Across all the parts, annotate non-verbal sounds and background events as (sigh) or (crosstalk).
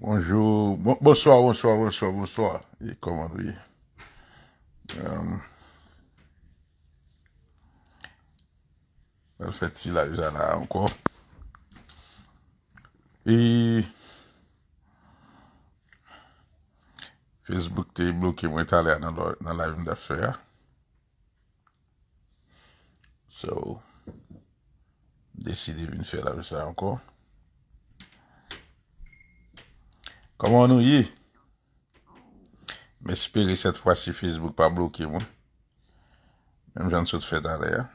Bonjou, bonsoy, bonsoy, bonsoy, bonsoy, bonsoy, yi komandou yi. Mwen fet si la vizana an kon. Yi, Facebook te blokye mwen talè an nan la vinda fè ya. So, deside vin fè la vizana an kon. Koman nou yi? Mè spiri set fwa si Facebook pa bloki moun. Mèm jan sot fè dalè ya.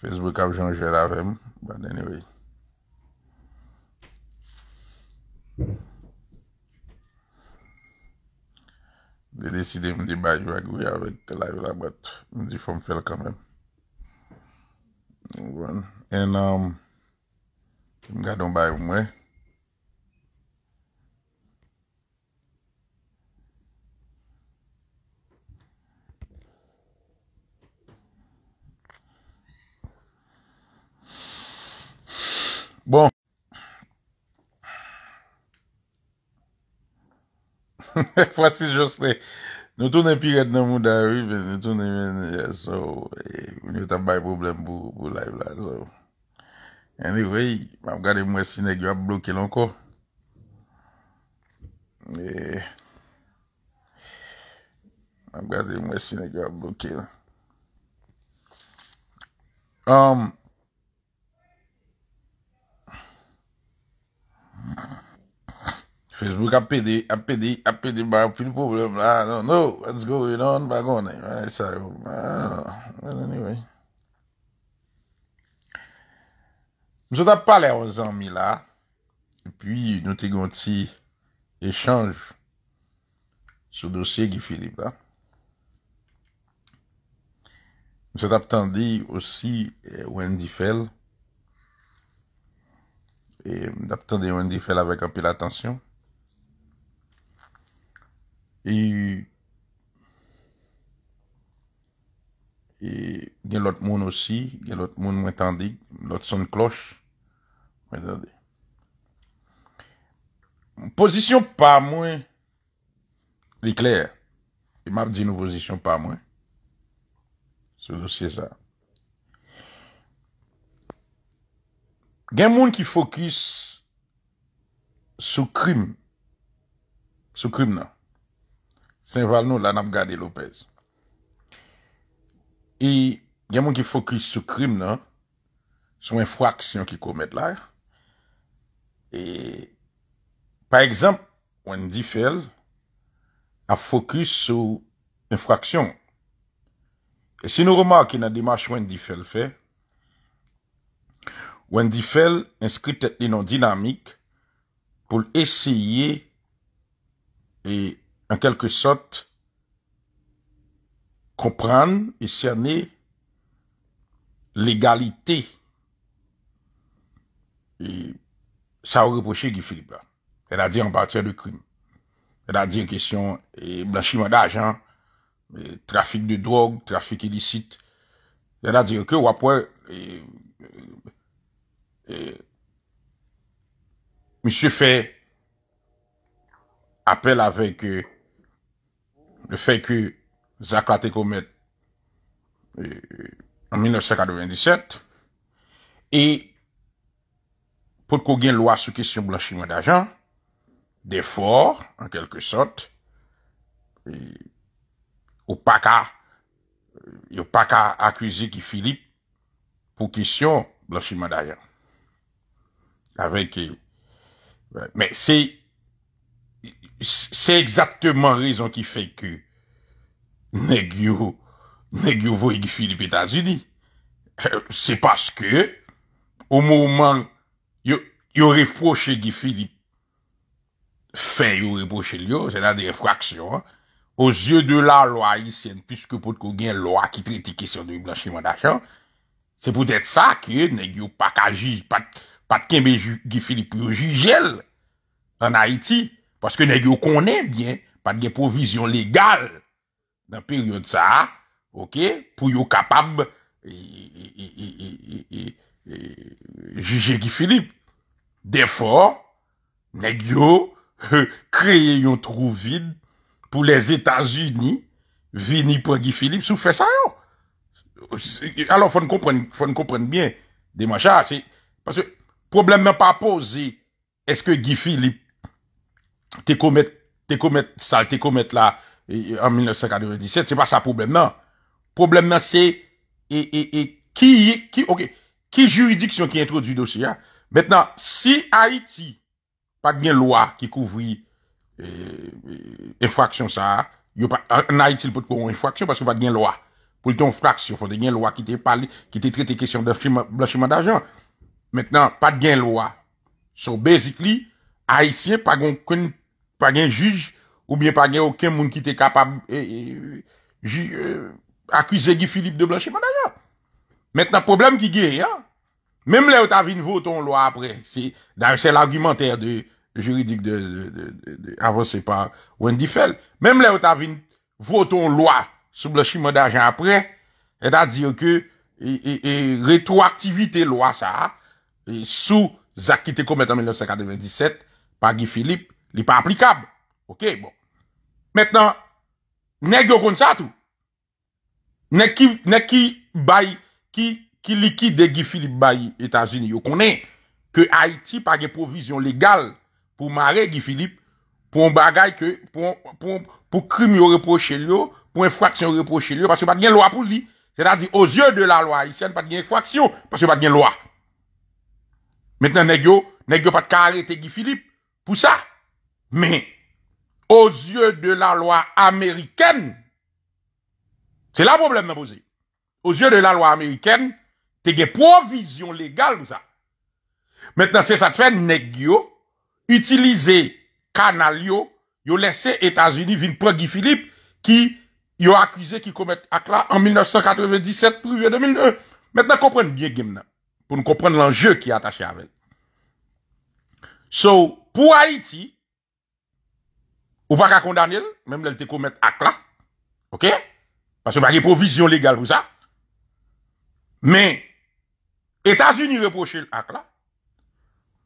Facebook ap jan jè la vèm. But bon, anyway. Mèm. Dede side mdi bajwag ou ya wet la yola bat. Mdi fom fel kamem. Ngo an. En, mga don bay w mwen, Fwa (laughs) si jost le, nou tou ne piret nan mou da wive, nou tou ne menye, so, e, eh, mwenye ta bay problem bou, bou laiv la, so. Anyway, mam gade mwenye sinek yo ap blokil anko. E, eh. mam gade mwenye sinek yo ap blokil. Um. Hmm. Facebook a pedi, a pedi, bah pedi ba apil problem la, I don't know, what's going on, bagone, sa yo, well anyway. Mse tap pale a et mi la, puis nou te gonti echange dossier dosye ki Filip la. Wendy Fell, e Wendy Fell un peu l'attention. E, e gen lot moun osi, gen lot moun mwen tandik, lot son kloch. Mwen zade. Mwen posisyon pa mwen, li kler, e map di nou posisyon pa mwen, sou lo seza. Gen moun ki fokus sou krim, sou krim nan. Saint-Val-Nou la nam gade Lopez. E, genmou ki fokus sou krim nan, sou enfraksyon ki komet lak. E, pa ekzamp, Wendifel, a fokus sou enfraksyon. E si nou remak ki nan dimash Wendifel fe, Wendifel inskriptet li nan dinamik pou l'eseye e an kelke sot kompran e serne l'egalite e sa ou reposhe ki Filipa. Yen a di an bati an de krim. Yen a di an kesyon blanchiman da ajan, trafik de drog, trafik ilisit. Yen a di an ke wapwen Monsie fè apel avèk le fè kè Zakate komè en 1997, e pou kou gen lwa sou kisyon blanchiman d'ajan, defor, an kelke sot, ou pa ka, yo pa ka akwizi ki Filip pou kisyon blanchiman d'ajan. Awek ki, mè, se yon Se exakteman rezon ki fek Nè gyo Nè gyo voye gifilip Etats-Unis Se paske Ou mouman Yo refroche gifilip Fe yo refroche liyo Se nan de refraksyon Ou zye de la lo a isen Piske pot kou gen lo a ki treti Kisyon de blanchiman da chan Se pou det sa ke Nè gyo pakaji Patkeme gifilip yo jijel An Haiti Paske ne gyo konen bien pat gen provizyon legal nan peryon sa, pou yo kapab e, e, e, juje Gifilip. Defor, ne gyo kreye yon trou vide pou les Etats-Unis vini pou Gifilip sou fè sa yo. Alors, fòn kompren fòn kompren bien de mancha. Paske, probleme mè pa pose zi, eske Gifilip te komet sa, te komet la e, e, en 1997, se pa sa problem nan problem nan se e, e, e, ki ki juridiksyon ki introdwi dosye maintenant, si Haiti pat gen lwa ki kouvri e, e, e infraction sa, yo pa, en Haiti pou te kon infraction, paske pat gen lwa pou te kon infraction, pou te gen lwa ki te pali ki te trete kesyon de blanchiment d'ajan maintenant, pat gen lwa so, basically Haitien pagon kon pa gen juj, oubyen pa gen ouken moun ki te kapab e, e, e, akwize Gi Philippe de blochim an d'ajan. Metna problem ki ge, ya. Mem le ou ta vin voton lwa apre, se l'argumenter juridik avanse pa Wendy Fell, mem le ou ta vin voton lwa sou blochim an d'ajan apre, et a dir ke retroaktivite lwa sa, sou zakite komet an 1997 pa Gi Philippe, Li pa aplikab. Ok, bon. Metnen, nek yo kon sa tou. Nek ki likide Gifilip bayi Etasini yo konen ke Haiti page provizyon legal pou mare Gifilip pou krim yo reproche liyo, pou enfraksyon yo reproche liyo pasyo pat gen lwa pou li. Se la di, ozyon de la lwa, isen pat gen enfraksyon pasyo pat gen lwa. Metnen, nek yo pat kare te Gifilip pou sa. Mais aux yeux de la loi américaine, c'est là le problème posé. Aux yeux de la loi américaine, t'es des provisions légales ça. Maintenant, c'est ça que fait négio, utiliser Canalio yo, yo laissé États-Unis venir prendre Guy Philippe qui yo accusé qui commet acte en 1997 en 2001. Maintenant, comprenez bien game pour nous comprendre l'enjeu qui est attaché elle. So, pour Haïti, ou pas qu'à condamner, même là, elle te acte là. OK? Parce que pas de provision légale pour ça. Mais, États-Unis reprochent l'acte là.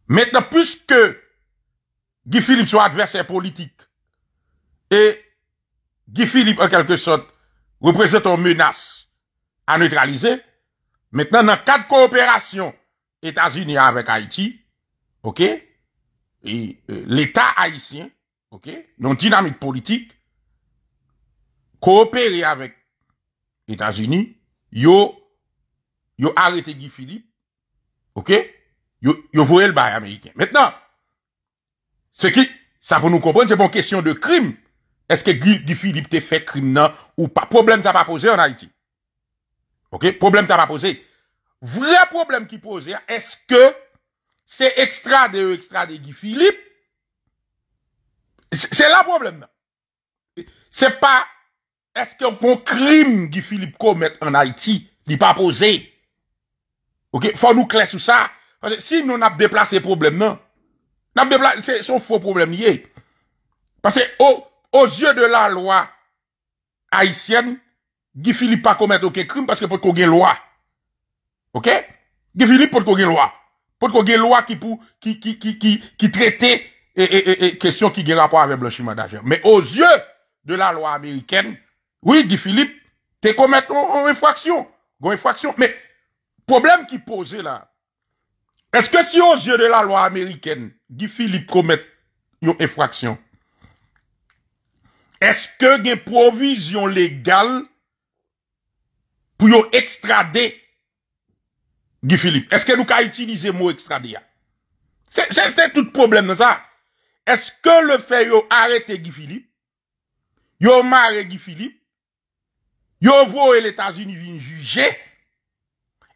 Maintenant, puisque Guy Philippe soit adversaire politique et Guy Philippe, en quelque sorte, représente une menace à neutraliser, maintenant, dans quatre coopérations coopération États-Unis avec Haïti, OK? Et euh, l'État haïtien ok, non dynamique politique, coopérer avec États-Unis, yo, yo arrêté Guy Philippe, ok, yo, yo voué le bail américain. Maintenant, ce qui, ça pour nous comprendre, c'est bon question de crime. Est-ce que Guy, Philippe t'a fait crime ou pas? Problème ça pas posé en Haïti. Ok, problème ça pas posé. Vrai problème qui posait, est-ce que c'est extra de extra de Guy Philippe Se la problem nan. Se pa, eske kon krim ki Filip komet an Haiti ni pa pose. Fwa nou kles ou sa. Si nou nap deplase problem nan. Nap deplase, se son fwo problem ni ye. Pase, ozyo de la loa Haitienne, ki Filip pa komet ok krim, paske pot kogue loa. Ki Filip pot kogue loa. Pot kogue loa ki traite et, et, et question qui a rapport avec le blanchiment d'argent. Mais aux yeux de la loi américaine, oui, Guy Philippe, t'es commettre une infraction. Une infraction. Mais, problème qui pose là, est-ce que si aux yeux de la loi américaine, Guy Philippe commet une infraction, est-ce que des provision légale pour extrader Guy Philippe? Est-ce que nous avons utilisé le mot extrader? C'est tout problème dans ça est-ce que le fait yo arrêter Guy Philippe yo marre Guy Philippe yo et les États-Unis venir juger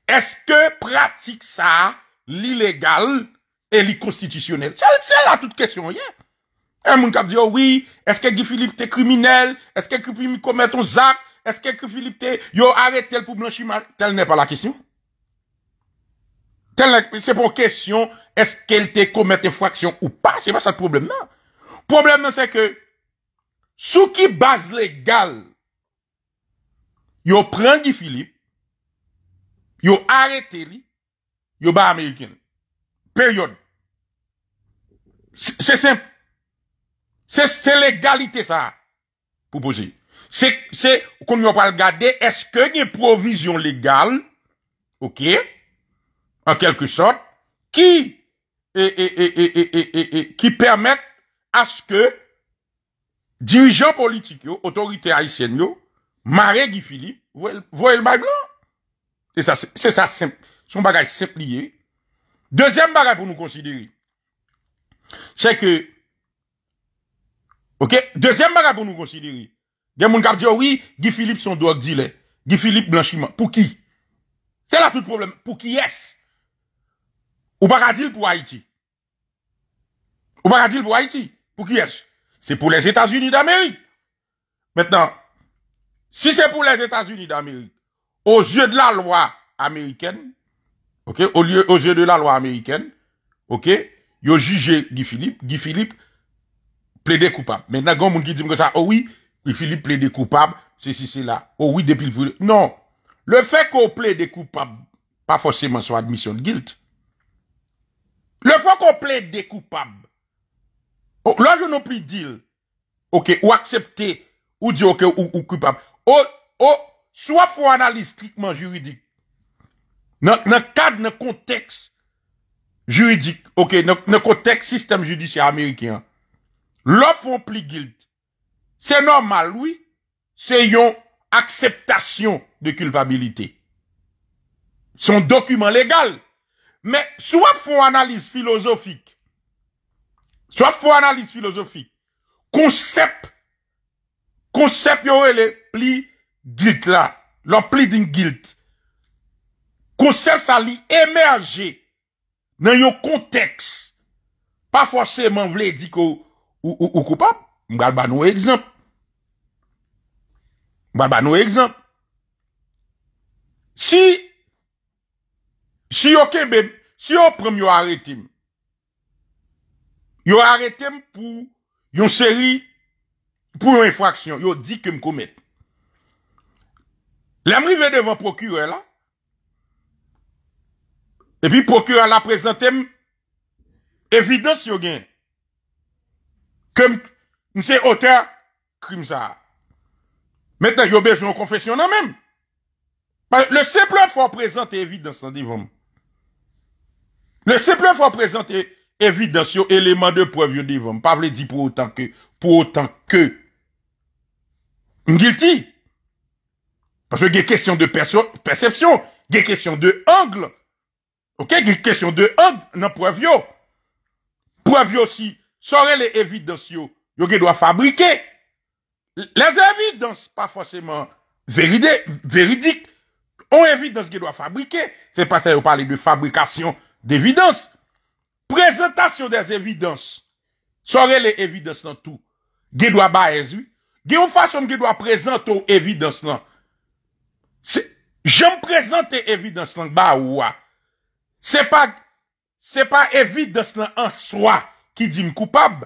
est-ce que pratique ça l'illégal et l'inconstitutionnel c'est là toute question rien. Hein? un monde qui dit oh oui est-ce que Guy Philippe est criminel est-ce que Guy Philippe commet un acte est-ce que Guy Philippe te, yo arrête le pour blanchiment telle n'est pas la question c'est pour question est-ce qu'elle te une infraction ou pas? C'est pas ça le problème, non. Problème, c'est que, sous qui base légale, yo prend Philippe, yo arrêté lui, yo bas américain. Période. C'est simple. C'est l'égalité, ça, pour poser. C'est, c'est, qu'on va pas regarder, est-ce que y a une provision légale, ok, en quelque sorte, qui et, qui permettent à ce que dirigeants politiques, autorités haïtiennes, maré Guy Philippe, voient le bail blanc. C'est ça, c'est ça simple. Son bagage simple lié. Deuxième bagage pour nous considérer. C'est que, ok, deuxième bagage pour nous considérer. Il y gens oui, Guy Philippe son doigt dealer. Guy Philippe blanchiment. Pour qui? C'est là tout le problème. Pour qui est-ce? Ou pas pour Haïti. Ou pour Haïti. Pour qui est-ce? C'est pour les États-Unis d'Amérique. Maintenant, si c'est pour les États-Unis d'Amérique, aux yeux de la loi américaine, ok, au lieu, aux yeux de la loi américaine, ok, ils jugé Guy Philippe, Guy Philippe plaidait coupable. Maintenant, quand on dit que ça, oh oui, Guy Philippe plaidait coupable, si c'est là. Oh oui, depuis le... Non. Le fait qu'on plaide coupable, pas forcément sur admission de guilt. Le fait qu'on plaide coupable, Oh, là, je n'ai plus deal. OK, ou accepter, ou dire OK, ou, coupable. Oh, oh, soit faut analyse strictement juridique. Dans le cadre, dans contexte juridique, OK, dans le contexte système judiciaire américain, l'offre on plus guilt. C'est normal, oui. C'est une acceptation de culpabilité. Son document légal. Mais soit font analyse philosophique Swa fwo analis filozofik. Konsep. Konsep yo wele pli gilt la. Lo pli din gilt. Konsep sa li emerje nan yo konteks. Pa fwaseyman vle dik ou koupap. Mgal ba nou ekzamp. Mgal ba nou ekzamp. Si yo kebe, si yo prem yo aritim. yo aretem pou yon seri pou yon infraksyon, yo di kem koumet. La mri ve devan prokure la, epi prokure la prezantem evidans yo gen, kem nse ote krimza. Metan yo bej yon konfesyon nan men. Le seplev fwa prezantem evidans nan divan. Bon. Le seplev fwa prezantem Evidansyon eleman de prevyon divan bon, Pa vle di pou otan ke Pou otan ke Ngilti Paswe gen kesyon de percepsyon Gen kesyon de angl Ok, gen kesyon de angl Nan prevyon Prevyon si, sorre le evidansyon Yo gen do a fabrike Le evidansyon Pas fosèman veridik On evidansyon gen do a fabrike Se patè yo pale de fabrikasyon De evidansyon Prezentasyon de evidans Sore le evidans nan tou Gèdwa ba ezwi Gè ou fason gèdwa prezant ou evidans nan Jèm prezante evidans nan ba ouwa Se pa evidans nan an soa Ki di m koupab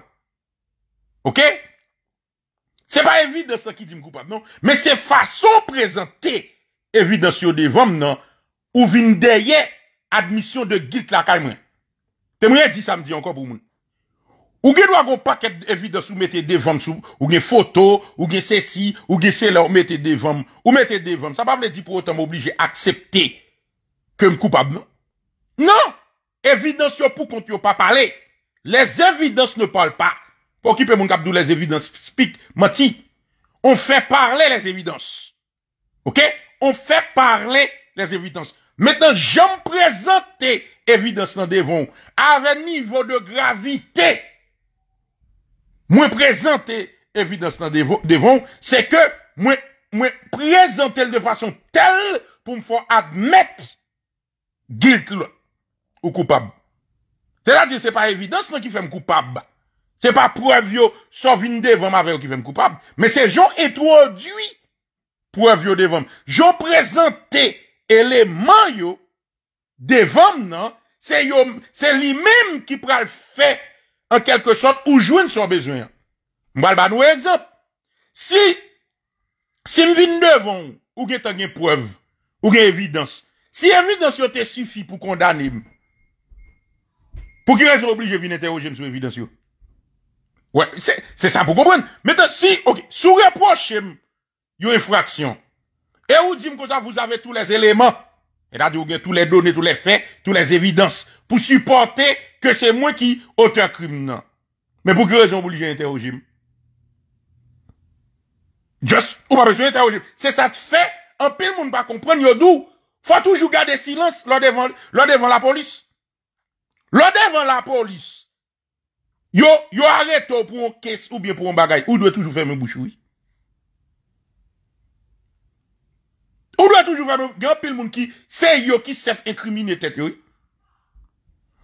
Ok Se pa evidans nan ki di m koupab non? Mè se fason prezante Evidans yo de vòm nan Ou vin deye Admisyon de gilt la kaimren Te mwen di samedi encore pour moun. Ou gen do a paket evidans ou mette devant sou, ou gen photo, ou gen ceci ou gen cela ou mette devant ou mette devant. Ça pa vle di pou otan m'oblige aksepte ke m m'm koupab coupable, Non! Evidans yo pou kont yo pas parler. Les évidences ne parlent pas. Pour qui peut moun kap dou les evidans speak, mati. On fait parler les évidences. Ok? On fait parler les évidences. Mwen jom prezante evidens nan devon, avè nivou de gravite, mwen prezante evidens nan devon, se ke mwen prezante l de fason tel pou mfo admèt guilt l ou koupab. Se la di, se pa evidens nan ki fèm koupab. Se pa prevyo sov in devon avè ou ki fèm koupab, mwen se jom etwoduy prevyo devon. Jom prezante eleman yo devan nan, se yo, se li menm ki pral fe an kelke sot ou jwen son bezwen. Mwal ban ouye ekzamp. Si, si mvin devan ou ge tan gen prev, ou ge evidans, si evidans yo te sifi pou kondanim, pou ki reso oblije vin enterojim sou evidans yo. Ouye, se sa pou kompren. Metan, si, sou reprochem yo enfraksyon, Et vous dites que vous avez tous les éléments. Et là, vous avez tous les données, tous les faits, toutes les évidences pour supporter que c'est moi qui auteur criminel. Mais pour quelle raison vous voulez interroger? Just, ou pas besoin d'interroger. C'est ça qui fait, un pile monde pas comprendre, d'où. Faut toujours garder silence, là devant, devant la police. Là devant la police. Yo, yo arrête pour un caisse ou bien pour un bagage. Ou doit toujours fermer bouche, oui. Ou doit toujours faire, il y a pile monde qui, c'est yo qui fait incriminer tête, oui.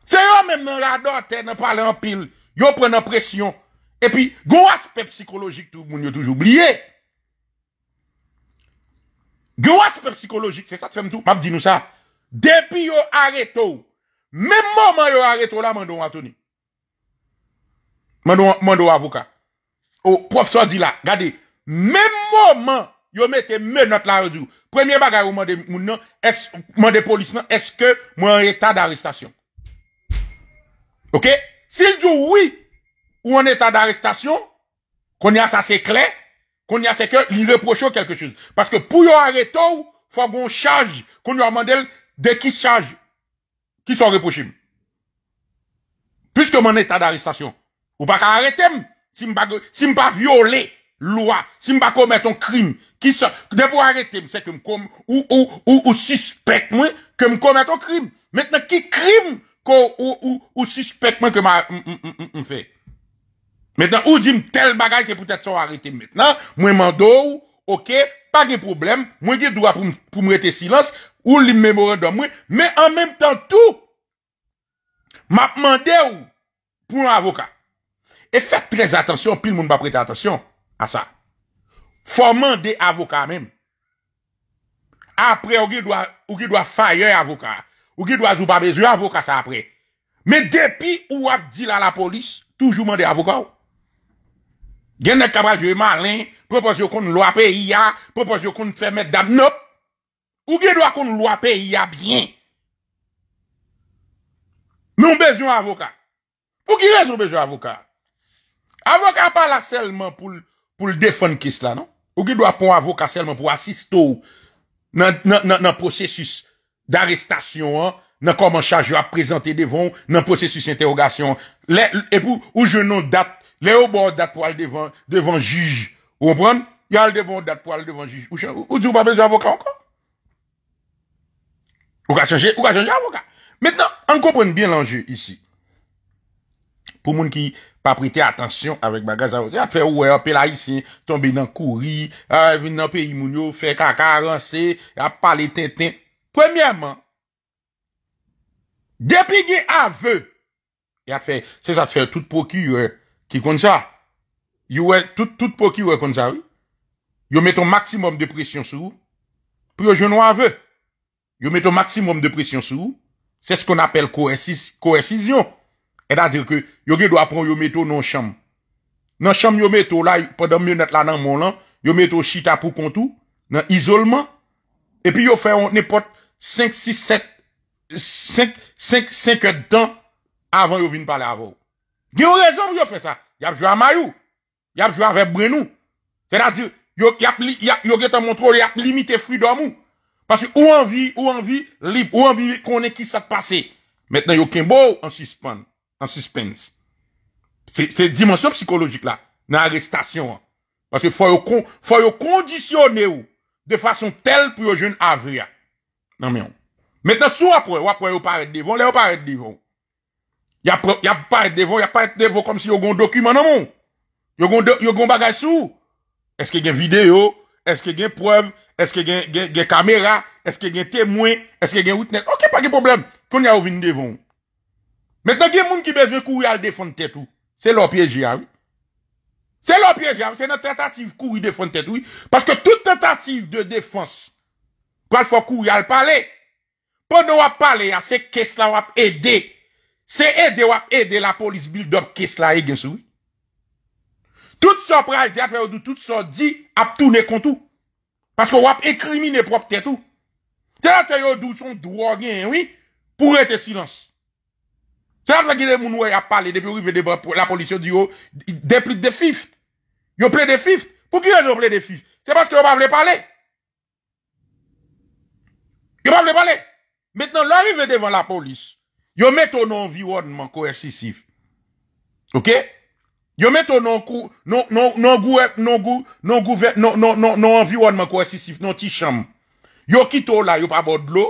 C'est eux même dans la dote, dans parler en pile, yo prennent pression. Et puis, gon aspect psychologique, tout le monde toujours oublié. Gon aspect psychologique, c'est ça, tu tout. M'a dit nous ça. Depuis yo arrêté, même moment yo arrêté là, mandon Anthony. Mandon, avocat. Oh, professeur dit là, regardez, même moment, yo mettez notes là aujourd'hui. Premier bagage, vous mon moun est-ce, la police est-ce que moi en état d'arrestation? Ok? S'il dit oui, ou en état d'arrestation, qu'on y a ça c'est clair, qu'on y a c'est que, il reproche quelque chose. Parce que pour y arrêter, faut qu'on charge, qu'on a mandel de qui charge, qui sont reprochés. Puisque mon état d'arrestation, ou pas qu'arrêter, arrêter, si m'pas si m'pas violer loi, si pas commettre un crime, Ki sa, de pou arrete mse ke m kom, ou ou ou ou suspect mwen, ke m kom eto krim. Metnen ki krim, ko ou ou ou suspect mwen ke m a m m m m m m fe. Metnen ou di m tel bagaj, se pou tete sa ou arrete m metnen, mwen mandou, ok, pa gen problem, mwen gen dwa pou m rete silans, ou li m memore do mwen, me an menm tan tou, ma mandou pou m avoka, e fèk trez atensyon, pil moun ba prete atensyon a sa. Forman de avokat men. Apre ou ki do a faye avokat. Ou ki do a zoupa bezi avokat sa apre. Men depi ou ap di la la polis, toujou man de avokat. Genne kabral jowe malen, proposyon kon lwa pe iya, proposyon kon fèmè dabnop. Ou ki do a kon lwa pe iya bjen. Non bezi ou avokat. Ou ki rezon bezi ou avokat. Avokat pa la selman pou l defon kis la non. Ou qui doit prendre un avocat seulement pour assister dans le processus d'arrestation, hein, dans comment charge à présenter devant, dans processus d'interrogation. Et pour, ou je n'en date, les au bord date pour aller devant, devant juge. Vous comprenez? Il y a le devant date pour aller devant juge. Ou, ou, ou pas besoin d'avocat encore? Ou qu'à changer, ou qu'à changer avocat. Maintenant, on comprend bien l'enjeu ici. Pour monde qui A prete atensyon avèk bagaj avò. Ya fè wè, apè la yisè, tombe nan kouri, vè nan pè imounyo, fè kakaransè, ya pale ten-ten. Premèman, depigè avè, ya fè, se sa fè, tout poki wè, ki kon sa, yowè, tout poki wè kon sa wè, yowè meton maksimum de presyon sou, prejè nou avè, yowè meton maksimum de presyon sou, se skon apèl koensisyon. E da zil ke, yo ge do apon yo meto non chanm. Non chanm yo meto la, podan menet la nan mon lan, yo meto shita pou kontou, nan isolman, epi yo fe yon nepot 5, 6, 7, 5, 5, 5 et dan, avan yo vin pale avon. Ge ou rezon pou yo fe sa? Yapjwa mayou, yapjwa vep brenou. Se da zil, yo ge tan montrol, yap limite fri do amou. Pasu ou an vi, ou an vi, ou an vi konen ki sa te pase. Metan yo kembo ou ansi span. An suspens. Se dimansyon psikologik la, nan arrestasyon an. Pase fwoy yo kondisyone ou, de fwason tel pou yo jen avrya. Nan mè yon. Metan sou ap wap wap wap wap wap yon paret devon, lè wap paret devon. Yap paret devon, yap paret devon, konm si yon gond dokumen nan moun. Yon gond bagay sou. Eske gen video, eske gen prev, eske gen kamera, eske gen temwen, eske gen outnet. Ok, pa ge problem. Kon yon a ouvine devon ou. Met nou gen moun ki beze kou yal defon tetou. Se lopye jay avi. Se lopye jay avi. Se nou tetative kou yal defon tetou. Paske tout tetative de defans. Kwa lfo kou yal pale. Pon nou wap pale ya. Se kes la wap ede. Se ede wap ede la polis bil do kes la e gen sou. Tout sorpray di afe yo dou. Tout sor di ap tou ne kontou. Paske wap ekrimine prop tetou. Se a te yo dou son drogen. Pour ete silans. Sè a vle gile moun wè y ap pale depi ou y vede la polisyon di yo deplit de fift. Yo ple de fift. Pou kye yo ple de fift? Sè paske yo pa vle pale. Yo pa vle pale. Metnan la y vede van la polisyon. Yo meto nou an viwadman kou esisif. Ok? Yo meto nou an viwadman kou esisif. Nou ti cham. Yo kito la. Yo pa bode lo.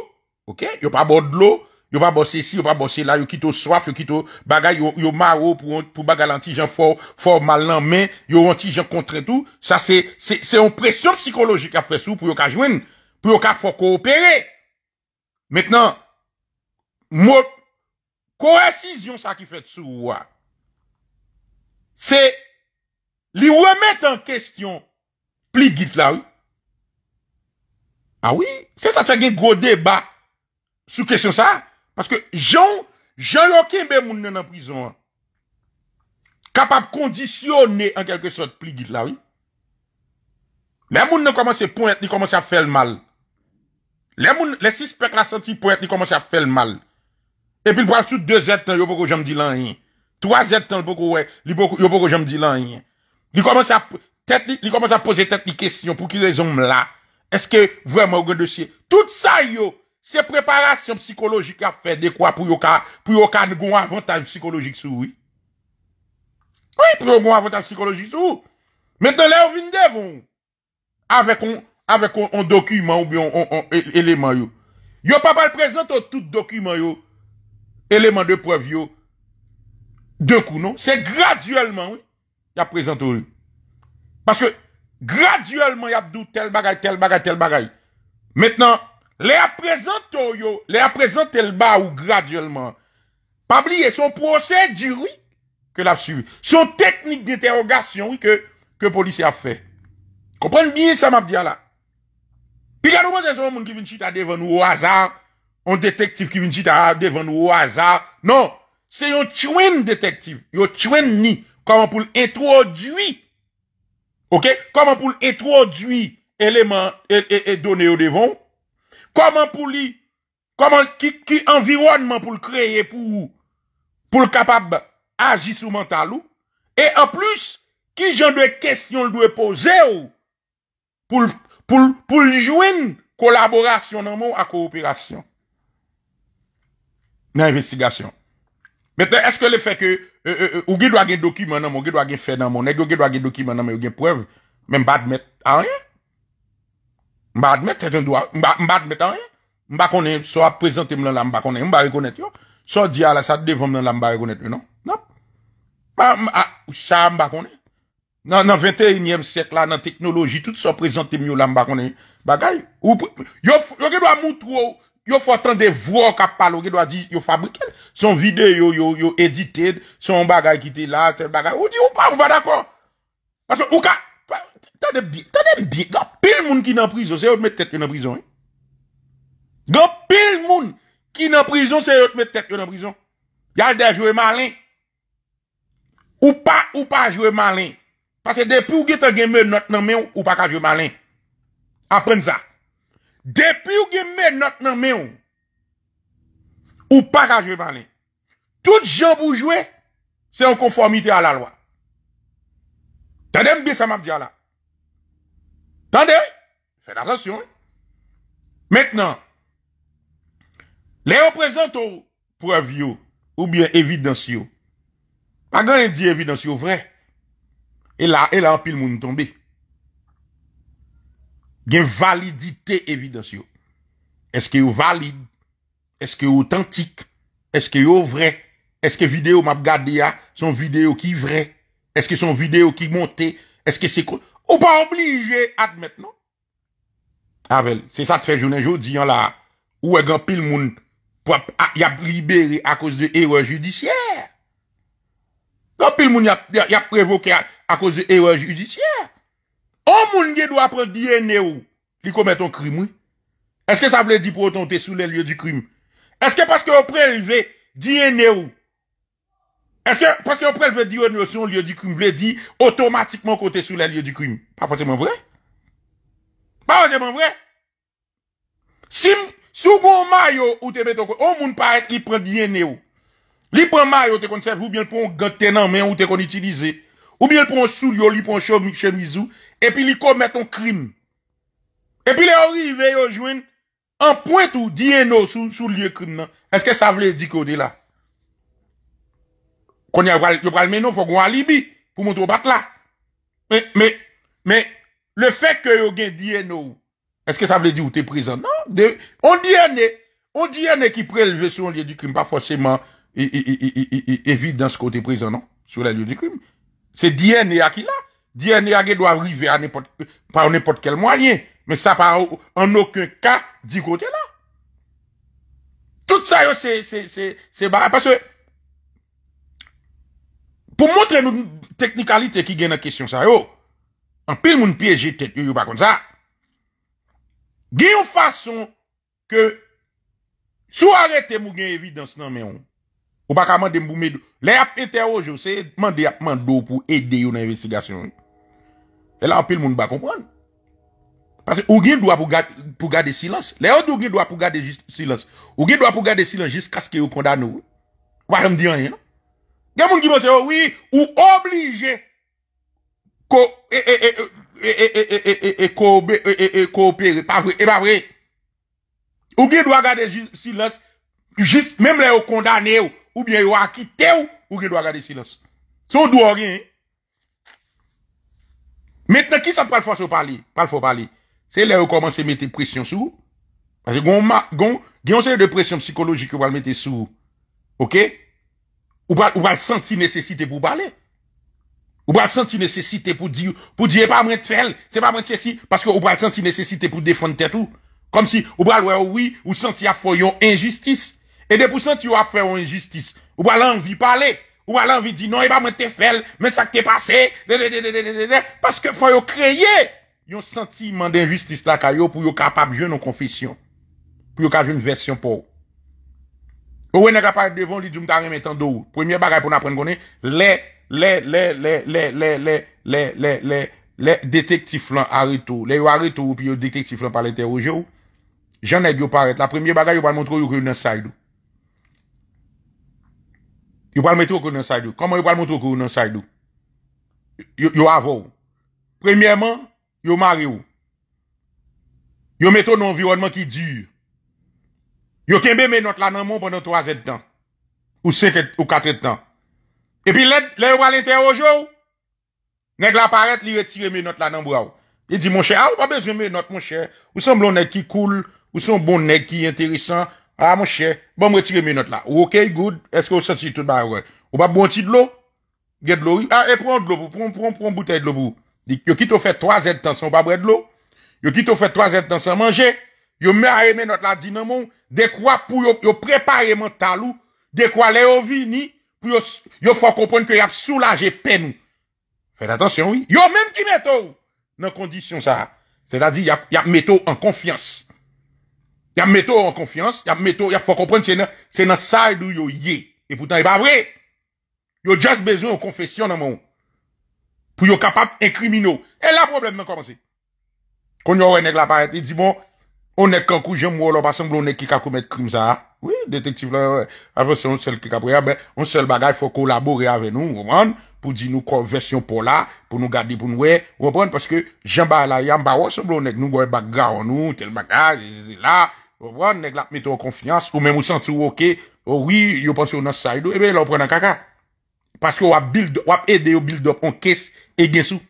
Ok? Yo pa bode lo. Yo pa bose si, yo pa bose la, yo kito swaf, yo kito bagay, yo maro pou baga lantijan for mal nan men, yo lantijan kontre tou. Sa se yon presyon psikolojik a fwe sou pou yo ka jwen, pou yo ka fwe koopere. Mètnen, mwot, korecizyon sa ki fwe tsu wwa. Se li wèmèt an kestyon pli git la wè. A wè, se sa tse gen gwo deba sou kestyon sa wè. Parce que Jean, Jean Yokembe moun nan en prison. Hein, capable conditionner en quelque sorte pli là, oui. Les moun nan commencé à ni commencé à faire le mal. Les moun, les suspects la senti point ni à faire le mal. Et puis, y tout deux y hein, yo beaucoup j'aime dire rien. Hein. Trois êtres, beaucoup, ouais, yo beaucoup j'aime dire rien. Il commence à, tête, il commence à poser tête des questions pour qui les là. Est-ce que vraiment, au dossier, tout ça, yo, Se preparasyon psikolojik a fe dekwa pou yo kan goun avantage psikolojik sou, oui. Oui, pou yo goun avantage psikolojik sou, oui. Mettele, yo vindev, ou. Bon, avek ou, avek ou, ou dokumen ou, ou, ou, ou, elemen yo. Yo pa bal prezento tout dokumen yo. Elemen de previ yo. Dekou, non? Se graduelman, oui. Ya prezento, oui. Paske, graduelman, ya bdou tel bagay, tel bagay, tel bagay. Mettenan, Les a présenté, les a présenté le bas ou graduellement. Pas oublier son procès du oui, que l'a suivi. Son technique d'interrogation, oui, que, que police a fait. Comprenez bien ça, m'a dit là. Puis quand nous c'est un monde qui vient chita devant nous au hasard, un détective qui vient chita devant nous au hasard. Non, c'est un twin détective, un twin ni, comment pour l'introduire. OK? Comment pour l'introduire élément et, et, et au devant Koman pou li, koman ki environman pou l'kreye pou l'kapab aji sou mental ou? E an plus, ki jan dwe kestyon l'dwe pose ou pou l'jwen kolaborasyon nan moun a koopirasyon? Nan investigasyon. Mette, eske le fe ke e, e, e, ouge dwa gen dokumen nan moun, ouge dwa gen fè nan moun, ouge dwa gen dokumen nan moun, ouge dwa gen prev, men bad met a reyè? Mba admet, seten do a. Mba admet an ye. Mba konen, so ap prezante mwen la mba konen. Mba rekonet yo. So di ala sa devon mwen la mba rekonet yo, non? Non. Mba, mba, sa mba konen. Nan 21e sek la, nan teknoloji, tout so ap prezante mwen la mba konen. Bagay, ou pou... Yo, yo ge do a moutou ou. Yo fwa tan de vwo kapal ou, ge do a di yo fabrike. Son vide yo, yo, yo edite. Son bagay kite la, se bagay. Ou di ou pa, ou pa dako. Paso, ou ka... Tade mbi, tade mbi, gwa pil moun ki nan prizon, se yo te mette te te yo nan prizon. Eh? Gwa pil moun ki nan prizon, se yo te mette te te yo nan prizon. Yal de jwe malin. Ou pa, ou pa jwe malin. Pase depi ou ge te gemme not nan men ou, ou pa ka jwe malin. Aprende sa. Depi ou gemme not nan men ou, ou pa ka jwe malin. Tout joun pou jwe, se yon konformite a la lwa. Tade mbi, sa map di ala. Tande, fè l'atensyon. Mètnen, lè yon prezento pou avyo, oubyen evidensyo, magan yon di evidensyo vre, el e a apil moun tombe. Gen validite evidensyo. Eske yon valid, eske yon autentik, eske yon vre, eske video map gade ya, son video ki vre, eske son video ki monte, eske se kon... Ou pa oblige at met nou? Avel, ah, se sa te fè jounen joun, diyon la, ou e gan pil moun yap libere ah, a kouz de eroi judisyèr. Gan pil moun yap prevoke a kouz de eroi judisyèr. Ou moun ye do apre diye nè ou li koumet ton krim ou? Eske sa vle di pou otonte sou le liye di krim? Eske paske ou preleve diye nè ou Est-ce que, parce on prête dire une notion lieu du crime, veut dire automatiquement côté sur le lieu du crime. Pas forcément vrai. Pas forcément vrai. Si, si vous maillot ou te mette, au monde paraît il prend bien néo. Il prend maillot, te conserve, ou bien il prend un gant main, mais ou te qu'on utilise. Ou bien le prend un soulier, il prend un chemise, et puis il commet un crime. Et puis il arrive, il il en un point ou DNO sous, le lieu crime, Est-ce que ça veut dire qu'on est là? qu'on y a yo pral faut qu'on alibi pour monter au là. Mais mais le fait que ait gen DNA, est-ce que ça veut dire tu es présent Non, on dit on DNA qui prélevé sur le lieu du crime pas forcément évidence côté présent non sur le lieu du crime. C'est DNA qui là DNA qui doit arriver par n'importe quel moyen, mais ça pas en aucun cas du côté là. Tout ça c'est c'est c'est c'est parce que pou montre nou teknikalite ki gen nan kesyon sa yo, an pil moun piye jetet yo yo bakon sa, gen yon fason ke, sou arete moun gen evidans nan men yon, ou baka mande mboumedou, le ap ete yo, se mande ap mandou pou ede yo nan investigasyon yon, e la an pil moun bakon pon, parce ou gen dwa pou gade silans, le ou dwa pou gade silans, ou gen dwa pou gade silans, jis kaskye yo kondan nou, wak yon diyan yon, Gen moun ki monsen ou, ou oblije ko, e, e, e, e, e, e, e, e, e, e, e, e, e, ko, pe, e, e, e, e, e, ko, pe, e, pa vre, e, pa vre. Ou gen dwa gade silas, jist, menm le ou kondane ou, ou gen yo akite ou, ou gen dwa gade silas. Son dwa orin. Metnen ki sa pral fos yo pali, pral fos pali. Se le ou komanse mette presyon sou, gwen se depresyon psikologik yo wale mette sou, ouke, Ou pas, ou pas senti nécessité pour parler. Ou pas senti nécessité pour dire, pour dire, pas moi de faire, c'est pas moi de ceci, parce que ou pas senti nécessité pour défendre tête tout. Comme si, ou pas, oui, ou senti y foyon injustice. Et de pour sentir à faire injustice, ou pas l'envie parler. Ou pas l'envie dire, non, et pas moi de faire, mais ça qui est passé, parce que faut créer un sentiment d'injustice là, pour yo capable de une confession. Pour yo une version pour Yowen e gwa paret devon li jom ta remetan do ou. Premier bagay pou napren konen, le, le, le, le, le, le, le, le, le, le, le detektif lan areto. Le yo areto ou pi yo detektif lan pale te oujewou, jan e gwe paret. La premier bagay yow bal mwontro yow kwen yon sajdou. Yow bal mwontro kwen yon sajdou. Koman yow bal mwontro kwen yon sajdou? Yow avou. Premièrement, yow mare ou. Yow meto nan environman ki dyur. Yo kembe menot la nan moun pandan 3 et tan. Ou 5 et, ou 4 et tan. E pi led, led wale ente yojou. Neg la paret li retire menot la nan mou aou. E di mon chè, a ah, ou pa bezye menot mon chè. Ou son blon neg ki koul. Ou son bon neg ki enterissant. A ah, mon chè, bom retire menot la. Ou ok, good, eske ou sot si tout ba a ouè. Ou pa bwanti de lò. Gè de lò, a e pran de lò pou pran pran pran bwotey de lò pou. Yo ki to fè 3 et tan san wap wè de lò. Yo ki to fè 3 et tan san manje. Yo mè aè mè not la di nan moun, dekwa pou yo, yo prepare mental ou, dekwa lè ou vi ni, pou yo, yo fòk komprenn ki yo ap soulajè pen ou. Fèl atansyon, yo mèm ki mèt ou, nan kondisyon sa. Se ta di, yo ap mèt ou an konfians. Yo ap mèt ou an konfians, yo ap mèt ou, yo fòk komprenn se nan, se nan sa yi dou yo ye. E poutan, e yo bavre. Yo jas bezou an konfesyon nan moun. Pou yo kapap en krimino. E la problem nan komanse. Kon yo wè nèk la paret, e di bon, On ek kankou ah, ah, jen mwo lop asan blon ek ki kakou met krim zara. Oui, detektif la, apos se yon sel ki kakou ya, ben, yon sel bagay fò kolabore ave nou, pou di nou konversyon pou la, pou nou gadi pou nou we, repon, paske jen ba la yam ba wos, blon ek nou goye bagay an nou, tel bagay, zi zi la, repon, nek la meton konfians, ou men mousan sou ok, ou wii, yon ponso yon ansay do, ebe, lopren an kaka. Paske wap ede yon bildop an kes e gen sou.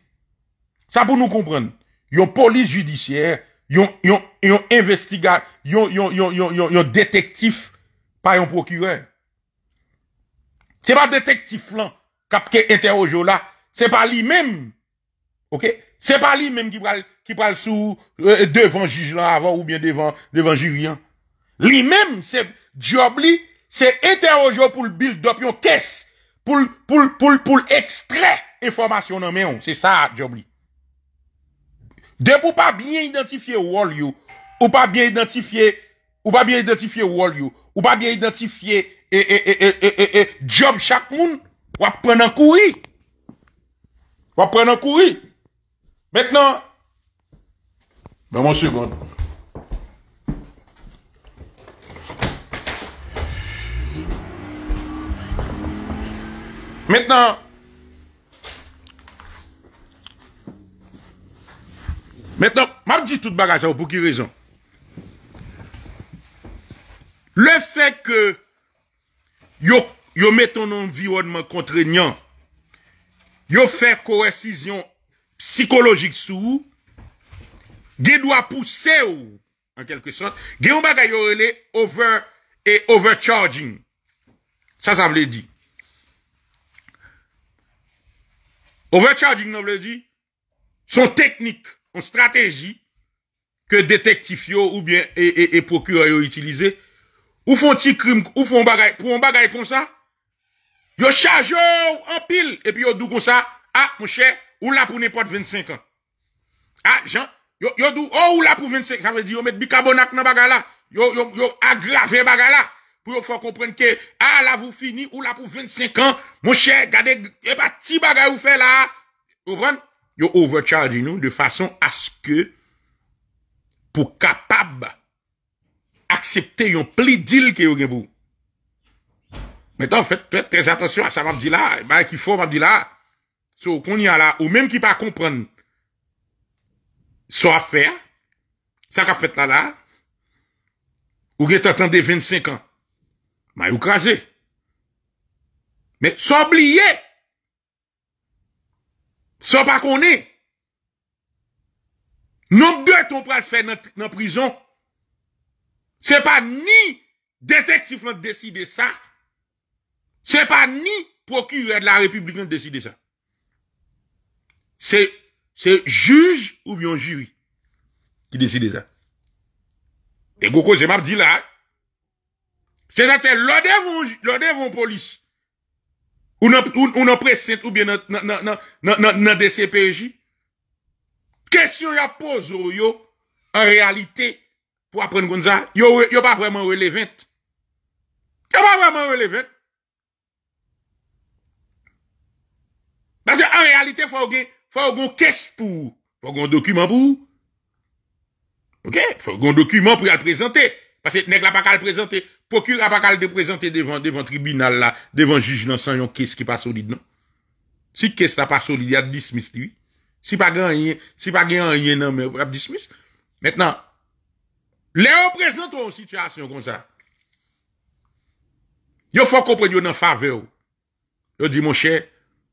Sa pou nou kompren, yon polis judisyère, yon investigat, yon detektif, pa yon prokureur. Se pa detektif lan, kapke eterojola, se pa li men, se pa li men ki pral sou euh, devan jujlan avan ou bien devan jujlan. Li men, se job li, se eterojola pou l'build up yon kes, pou l'ekstret informasyon nan men yon. Se sa job li. De pou pas bien identifier Wall You ou pas bien identifier ou pas bien identifier Wall You ou pas bien identifier et et et et et e, e, job ou moun, prendre un courri. Ou à prendre un maintenant Maintenant, ben mon Maintenant, m'a dit tout bagage hein, pour qui raison? Le fait que yo, yo met un environnement contraignant, yo fait coercition psychologique sous, qui doit pousser ou, en quelque sorte, qui un bagage relé over et overcharging. Ça, ça veut dire. Overcharging, ça veut dire, son technique stratégie que détective ou bien et, et, et procureur utilisé ou font petit crime ou font bagay pour un bagaille comme ça yo charge en pile et puis yo dou comme ça ah mon cher ou là pour n'importe 25 ans ah Jean yo yo dou oh ou là pour 25 ça veut dire on met bicarbonate dans là yo yo yo aggraver là pour yo faut comprendre que ah là vous fini ou là pour 25 ans mon cher gardez et bah petit ou fait là ou comprenez yo overcharge nous de façon à ce que pour capable accepter un pli deal que yo gen Maintenant, faites, fait très attention à ça, m'a dit là, bah, qu'il faut, m'a dit là, so, qu'on y a là, ou même qui pas comprendre, so à faire, ça qu'a fait là, là, ou qui de 25 ans, mais bah, ou crasé. Mais, s'oublier, n'est pas qu'on est. Nous de ton le faire dans la prison. C'est pas ni détective qui décidé ça. C'est pas ni procureur de la République qui décidé ça. C'est, c'est juge ou bien jury qui décide ça. Et beaucoup, c'est m'a dit là. C'est ça l'ordre de l'ordre police. Ou nan presente ou bien nan DCPJ? Kèsyon ya poz ou yo, an realite, pou apren kon zan, yo pa vèman relevent. Yo pa vèman relevent. Bas ya an realite fò ou gen, fò ou gen kèsy pou, fò ou gen dokumen pou. Ok, fò ou gen dokumen pou yal prezante. Parce que nèg la pas qu'à présenter, procureur pas qu'à le présenter devant devant tribunal là, devant juge dans son yon qu'est-ce qui pas solide non. Si qu'est-ce n'est pas solide, il y a dismiss lui. Si pas rien, si pas rien rien non mais il dismiss. Maintenant, les représentants en situation comme ça. Yo faut comprendre yo nan faveur. Yo dit mon cher,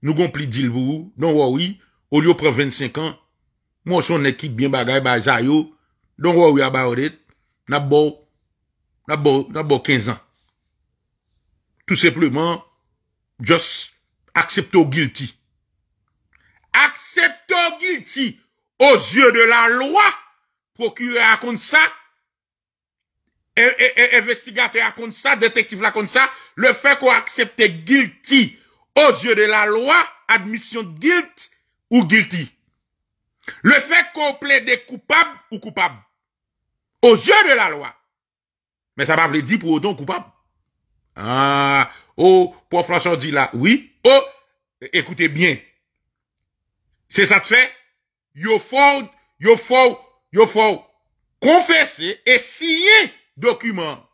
nous gon pli deal pour vous. Non oui, au lieu prend 25 ans, moi son équipe bien bagay ba yo. Donc oui about it. Na bon d'abord 15 ans. Tout simplement, just accepter au guilty. Accepte au guilty aux yeux de la loi. Procureur compte ça. Et, à et ça. Détective compte ça. Le fait qu'on accepte guilty aux yeux de la loi, admission de guilt ou guilty. Le fait qu'on plaide coupable ou coupable. Aux yeux de la loi. Mais ça va pas dire pour autant coupable. Ah, oh, pour François dit là, oui, oh, écoutez bien. C'est ça que fait. Yo faut, yo faut, yo faut confesser et signer document.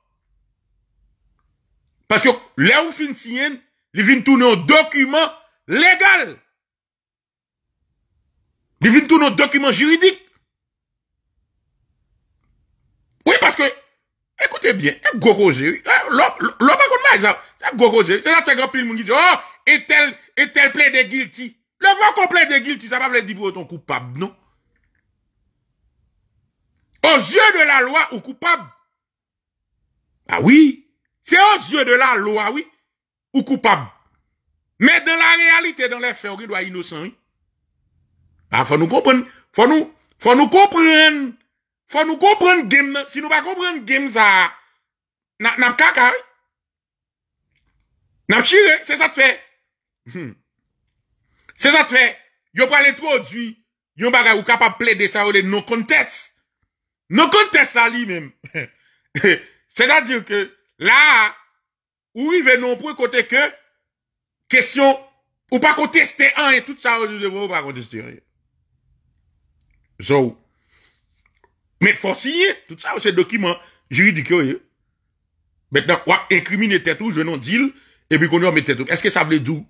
Parce que là où fin signer, il vient tourner un document légal. Il vient tourner un document juridique. Oui, parce que Écoutez bien, gogozé. Ah, l'homme pas ça, gogozé. C'est ça très grand pile monde qui dit "Oh, et tel et tel de guilty." Le vent complet de guilty, ça veut pas dire pour ton coupable, non Aux yeux de la loi ou coupable Ah oui, c'est aux yeux de la loi, oui, ou coupable. Mais dans la réalité, dans les faits, on doit innocent. Oui? Ah, faut nous comprendre, faut nous, faut nous comprendre Fwa nou komprenn gem nan. Si nou pa komprenn gem zan. Nan ap kaka. Eh? Nan ap chire. Se sa te fe. Hmm. Se sa te fe. Yon pa le tro di. Yon pa re ou kapap ple de sa ode. Non kontest. Non kontest la li men. (laughs) Se da diw ke. La. Ou yi ve non pou e kote ke. Kesyon. Ou pa konteste an. Et tout sa ode. Ou pa konteste yon. Zou. E. Mais faut tout ça, c'est document juridique. Maintenant, quoi incriminer tête je n'en deal, et puis qu'on met tout. Est-ce que ça veut dire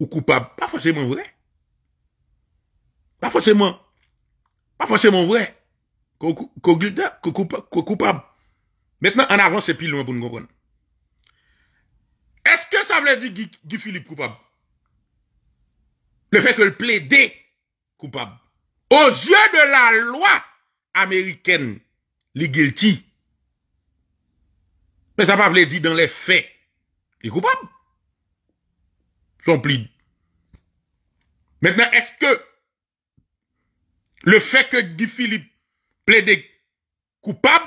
ou coupable? Pas forcément vrai. Pas forcément. Pas forcément vrai. Qu'on coupable. Maintenant, en avant, c'est plus loin pour nous comprendre. Est-ce que ça veut dire Guy, Philippe coupable? Le fait que le plaider coupable. Aux yeux de la loi, américaine, les guilty. Mais ça pas veut dire dans les faits, les coupables sont pli. Maintenant, est-ce que le fait que Guy Philippe plaide coupable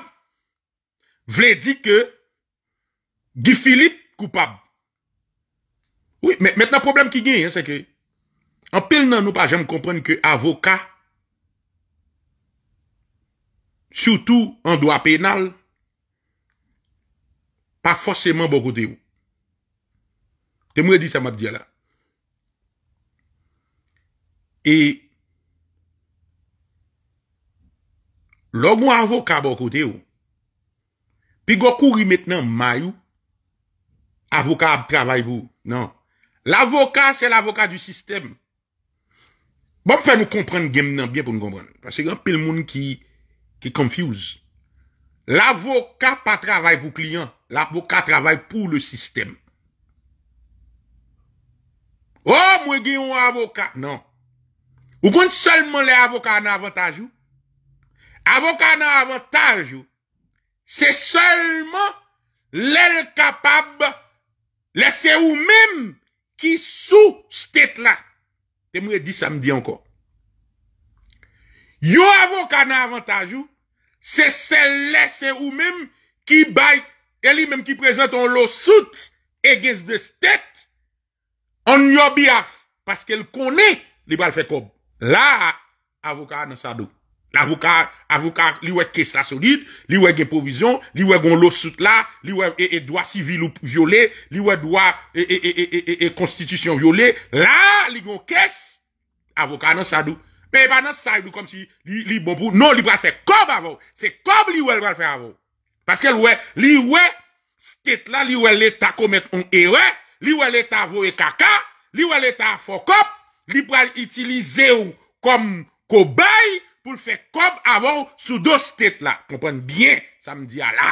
veut dire que Guy Philippe coupable? Oui, mais maintenant, le problème qui gagne, hein, c'est que, en pile, non, nous pas j'aime comprendre que avocat Soutou an doa penal pa fosseman bo kote ou. Te mwen di sa mat di ala. E logoun avoka bo kote ou pi go kouri metnen may ou avoka ap travay bo. Non. L'avoka se l'avoka du sistem. Bon fè nou komprende gem nan bien pou nou komprende. Pase yon pil moun ki qui confuse. L'avocat pas travaille pour client, l'avocat travaille pour le système. Oh, moi j'ai un avocat. Non. Vous comptez seulement les avocats en avantage. Avocats en avantage. C'est seulement les capables, laisser ou même qui sous cette là. Et moi dit samedi encore. Yo avocat en avantage c'est celle-là, c'est ou même qui baille, elle même qui présente un lawsuit against the state en your behalf. Parce qu'elle connaît, les balles fait Là, avocat dans sa L'avocat, avocat, lui ouais, quest la solide, lui ouais, qu'est provision, lui ouais, lot sout là, lui ouais, et, droit civil ou violé, lui ouais, droit, et, et, et, et, et, constitution violée, là, lui gon quest avocat, non, mais pas dans ça, comme si, li, lui, bon non, li va faire comme avant. C'est comme li ou va faire avant. Parce qu'elle ouais, li ouais, c'est là, li ouais, l'État commet un erreur, li ouais, l'État vaut et caca, li ouais, l'État un cop, li va utiliser ou comme cobaye, pour faire comme avant, sous deux état là. Comprenez bien, ça me dit à là.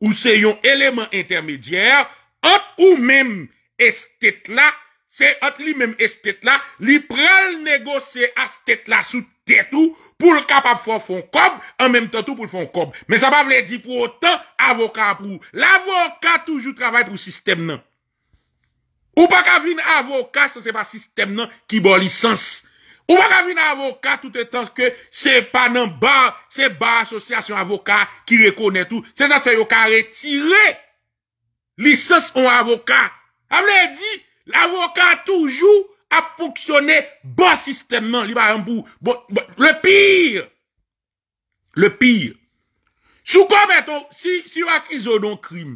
Ou c'est un élément intermédiaire, entre ou même, et cette là, Se ot li menm estet la Li prel negose astet la Soutet ou pou l kapap fwa fon kob An menm tentou pou l fon kob Men sa pa vle di pou otan avokat pou L avokat toujou travay pou sistem nan Ou pa ka vin avokat Se se pa sistem nan ki bon lisens Ou pa ka vin avokat tout etan Se se pa nan ba Se ba asosyasyon avokat Ki rekone tout Se sa te fwe yo ka retire Lisens ou avokat A vle di L'avokat toujou apouksyonè bas sistemman li ba yon bou. Le pire. Le pire. Sou kom eton, si yo akizou don krim,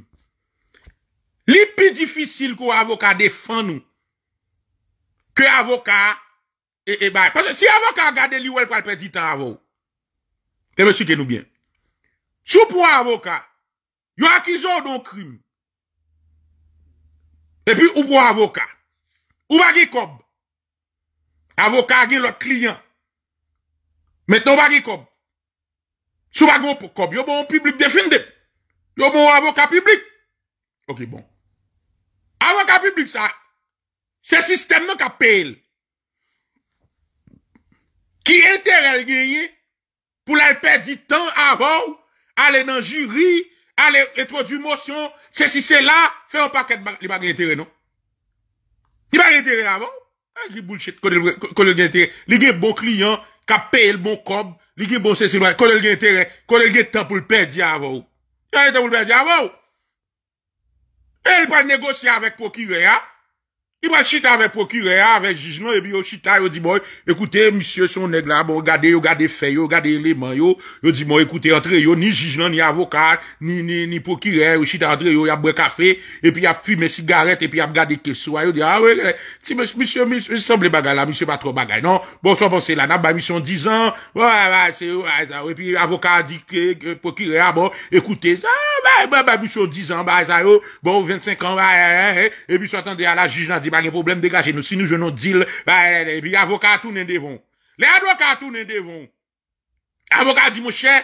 li pi difisil kou avokat defan nou, ke avokat e bay. Si avokat gade li wèl kwa l'pèditan avok, te mè sütè nou byen. Sou pou avokat, yo akizou don krim, E pi ou pou avoka? Ou va gi kob? Avoka gi lot klien. Met nou va gi kob? Sou va go pou kob? Yo bon publik definde? Yo bon avoka publik? Ok, bon. Avoka publik sa, se sistem nou ka peyel. Ki enterel genye, pou lal pe di tan avow, ale nan juri, allez introduire motion, c'est si c'est là, fais un paquet de il n'y a pas d'intérêt, non? Il n'y a pas d'intérêt avant? Ah, qui bullshit, quand il a intérêt. Il a bon client, qui a payé le bon cob, il a bon ceci, quand il a intérêt, quand il a temps pour le perdre avant. Il a temps pour le perdre avant. Et il pas négocier avec procureur, hein. Il va chita avec procureur, avec juge, non, et puis il chita, il dit, bon, écoutez, monsieur, son nègre là, bon, regardez, regardez fait, regardez éléments, yo, il dit, bon, écoutez, entre ni juge, ni avocat, ni, ni, ni procureur, il chita entre yo, y a bu café, et puis il a fumé cigarette, et puis il a regardé que soit, il dit, ah ouais, monsieur, monsieur, il semble là, monsieur, pas trop bagarre non, bon, ça, bon, c'est là, n'a pas mission 10 ans, ouais, ouais, c'est, ouais, et puis avocat a dit que, procureur, bon, écoutez, ah, bah, bah, bah sont 10 ans, bah, ça, bon, 25 ans, bah, hein, hein, hein, et puis, attendez, à la juge, pas de problème, dégagez nous. Si nous venons deal, bah, et eh, eh, eh, puis avocat tourne devant. Les avocats tournent devant. Avocat dit, mon cher,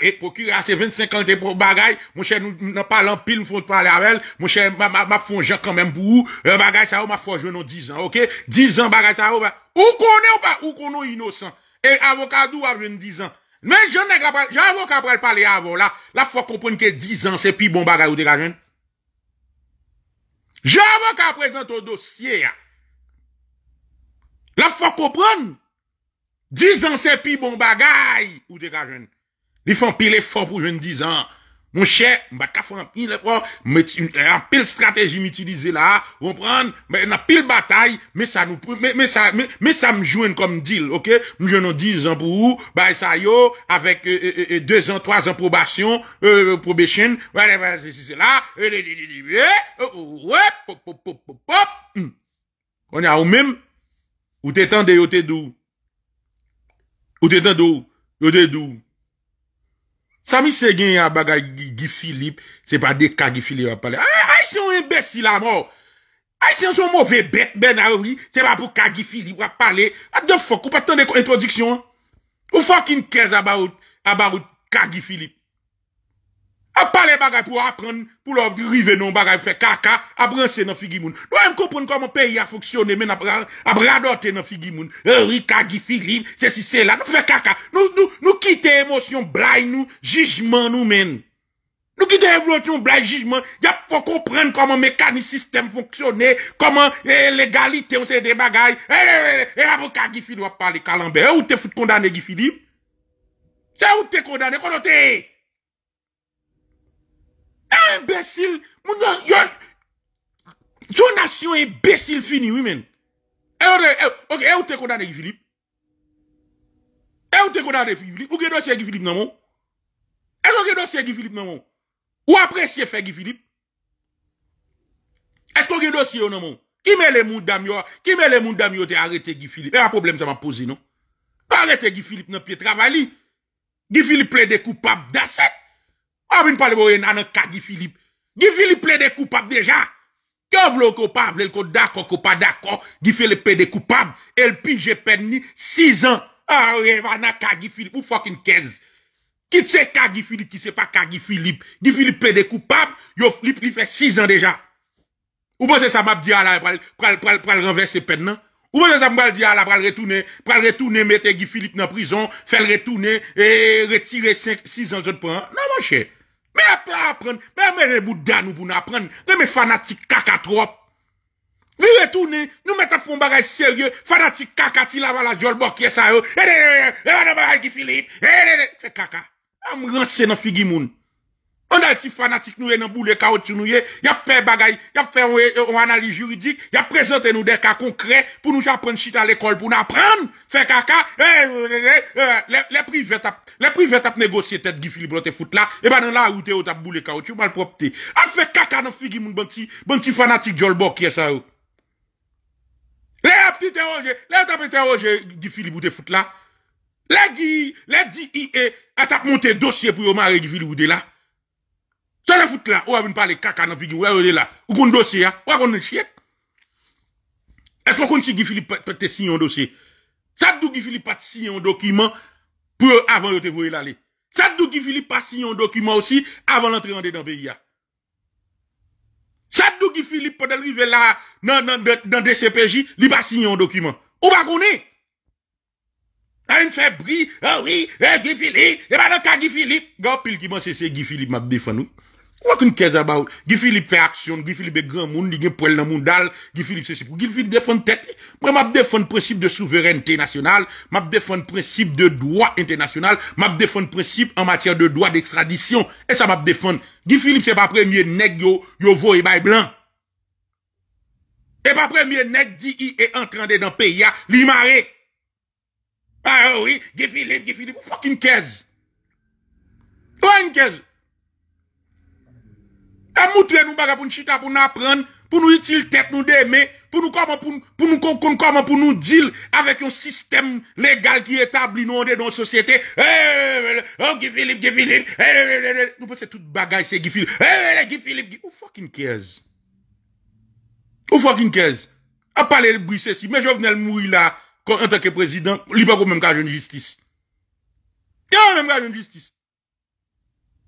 et procureur, c'est 25 ans de bagaille, mon cher, nous, n'en parlons pile, nous faut parler avec elle, mon cher, ma, ma, ma fond quand même pour vous, euh, bagaille, ça, ma fond, je non 10 ans, ok? 10 ans, bagaille, ça, bah, ou qu'on est ou pas, ou qu'on est innocent. Et avocat, d'où a 10 ans? Mais je n'ai pas, j'ai avocat pour parler avant, là, là, faut comprendre que 10 ans, c'est plus bon bagaille ou dégagez. J'avais à présenter au dossier. Hein, La faut comprendre. 10 ans, c'est plus bon bagaille. Ou dégagez. Ils font pile fort pour 10 ans. Mon cher, m'baka fè an pil effort, an mais strategi m'utilize la, kompran, an pil batay, me sa nou, Mais ça me sa comme deal, ok? M'jwen nou 10 ans pour ou, bay sa yo, avec 2 euh, euh, euh, ans, 3 ans probasyon, probation, whatever, se Voilà, la, hop, hop, hop, on y a ou même ou te tende t'es te dou, ou te tende t'es te dou, Sa mi se gen ya bagay Gifilip, se pa de KGifilip wap pale. Ah, ay se yon imbesi la mò. Ay se yon son mouve ben a oui, se pa pou KGifilip wap pale. A de fok, ou pa tande kon introdiksyon? Ou fokin kez abarout KGifilip? A parler bagaille pour apprendre, pour leur vivre non bagaille, faire caca, abrancer nos dans Nous, on comprendre comment le pays a fonctionné, mais à nos dans Figimoun. E, Rika, Guy, Philippe, c'est si c'est là. Nous faisons caca. Nous, nous, nous quittons émotion, blague nous, jugement nous mêmes Nous quittons émotion, blague, jugement. Il faut comprendre comment le mécanisme système fonctionne, comment l'égalité, on sait des bagailles. Eh, eh, eh, e, e, Guy Philippe va parler calambé. Eh, où t'es condamné, Guy Philippe? C'est où t'es condamné, quand imbécile, mon ton nation imbécile fini, oui, men. Et eh, eh, eh, où te condamné, Philippe? Et où te condamné, Philippe? Où est dossier Guy Philippe, non? Et où est dossier Guy Philippe, non? Où apprécier faire Guy Philippe? Est-ce qu'on a dossier, non? Qui met les mouns d'amour? Qui met les mouns t'a arrêté Guy Philippe. Et un problème, ça m'a posé, non? Arrêtez Guy Philippe, non? Puis travail. Guy Philippe plaide coupable d'asset. Amin ah, pale boye ah, nan an kagifilip. Gifilip ple de koupap deja. Kyo vlo koupap, vle lko dako, koupa dako, Gifilip ple de koupap, El pinje pen ni, 6 an, Arrevan ah, an kagifilip, Ou fokin kez. Kit se kagifilip, ki se pa kagifilip, Gifilip ple de koupap, Yo flip li fe 6 an deja. Ou bo se sa map diya la, Pra lrenve se pen nan? Ou bo se sa map diya la, Pra lretounen, Pre lretounen, Mete gifilip nan prizon, Fel retounen, E eh, retire 6 an zot pou an, Nan wache, Me apè apren, me amè re boudan ou boun apren. De me fana ti kaka trop. Me lè toune, nou mè tap foun bagaj serye. Fana ti kaka ti lavala jol bokye sa yo. E de de de, e wana bagaj ki filit. E de de, fe kaka. Am rase nan figi moun. On a dit fanatique nous dans boule caoutchouc nous y a fait bagay, y a fait une analyse juridique, y a présenté nous des cas concrets pour nous apprendre shit à l'école pour nous apprendre faire caca. Eh, eh, eh, les privés tap les privés tap négocier tête Guy Philippe te foot là et ben dans la route ou tap boule caoutchouc mal propre. A fait caca dans figi mon banti banti fanatique Jolbok qui est ça. Oh. Les petits interrogé, les tap interrogé Guy Philippe te foot là. Les Guy, les DIE, a tap monté dossier pour yo marrer Guy Philippe là. Tè as foutu là ou avin pale kaka nan pigi, ou avin la, ou kon dossier, ya, hein, ou avin nan chiet. Est-ce qu'on si Guy Philippe peut te signer un dossier? Ça d'où Guy Philippe pas signer un document pour avant de te voir l'aller. Ça d'où Guy Philippe pas signer un document aussi avant d'entrer en dans le pays. Hein. Ça d'où Guy Philippe peut arriver là, dans, dans, dans DCPJ, il pas signer un document. Ou pas connaître. Ah, une fait bruit, oui, eh, Guy Philippe, et eh ben, le cas Guy Philippe. Gopil pile qui m'a c'est Guy Philippe m'a défendu. Quoi qu'une case about Guy Philippe fait action, Guy Philippe est grand monde, il est poil dans le monde, Guy Philippe c'est pour Guy Philippe défend tête. Moi, je défend principe de souveraineté nationale, je défend principe de droit international, je défend principe en matière de droit d'extradition, et ça m'a défend. Guy Philippe, c'est pas premier nègre, yo, yo et blanc. Et pas premier nègre, dit, il est d'être dans le pays, ya, li Ah oui, Guy Philippe, Guy Philippe, qu'une caisse. Quoi une caisse. Et montré nous baga pour nous chita, pour nous apprendre, pour nous utiliser tête nous d'aimer, pour nous comment, pour, pour nous comment, pour nous deal avec un système légal qui établit nous dans notre société. Eh, eh, eh, oh, Guy Philippe, Guy Philippe. Nous pensons tout bagaille, c'est Guy Philippe. Guy Philippe, Who fucking cares? Who fucking cares? A parler de bruit ceci, mais je le mourir là, en tant que président, il pas même cas de justice. Il même cas de justice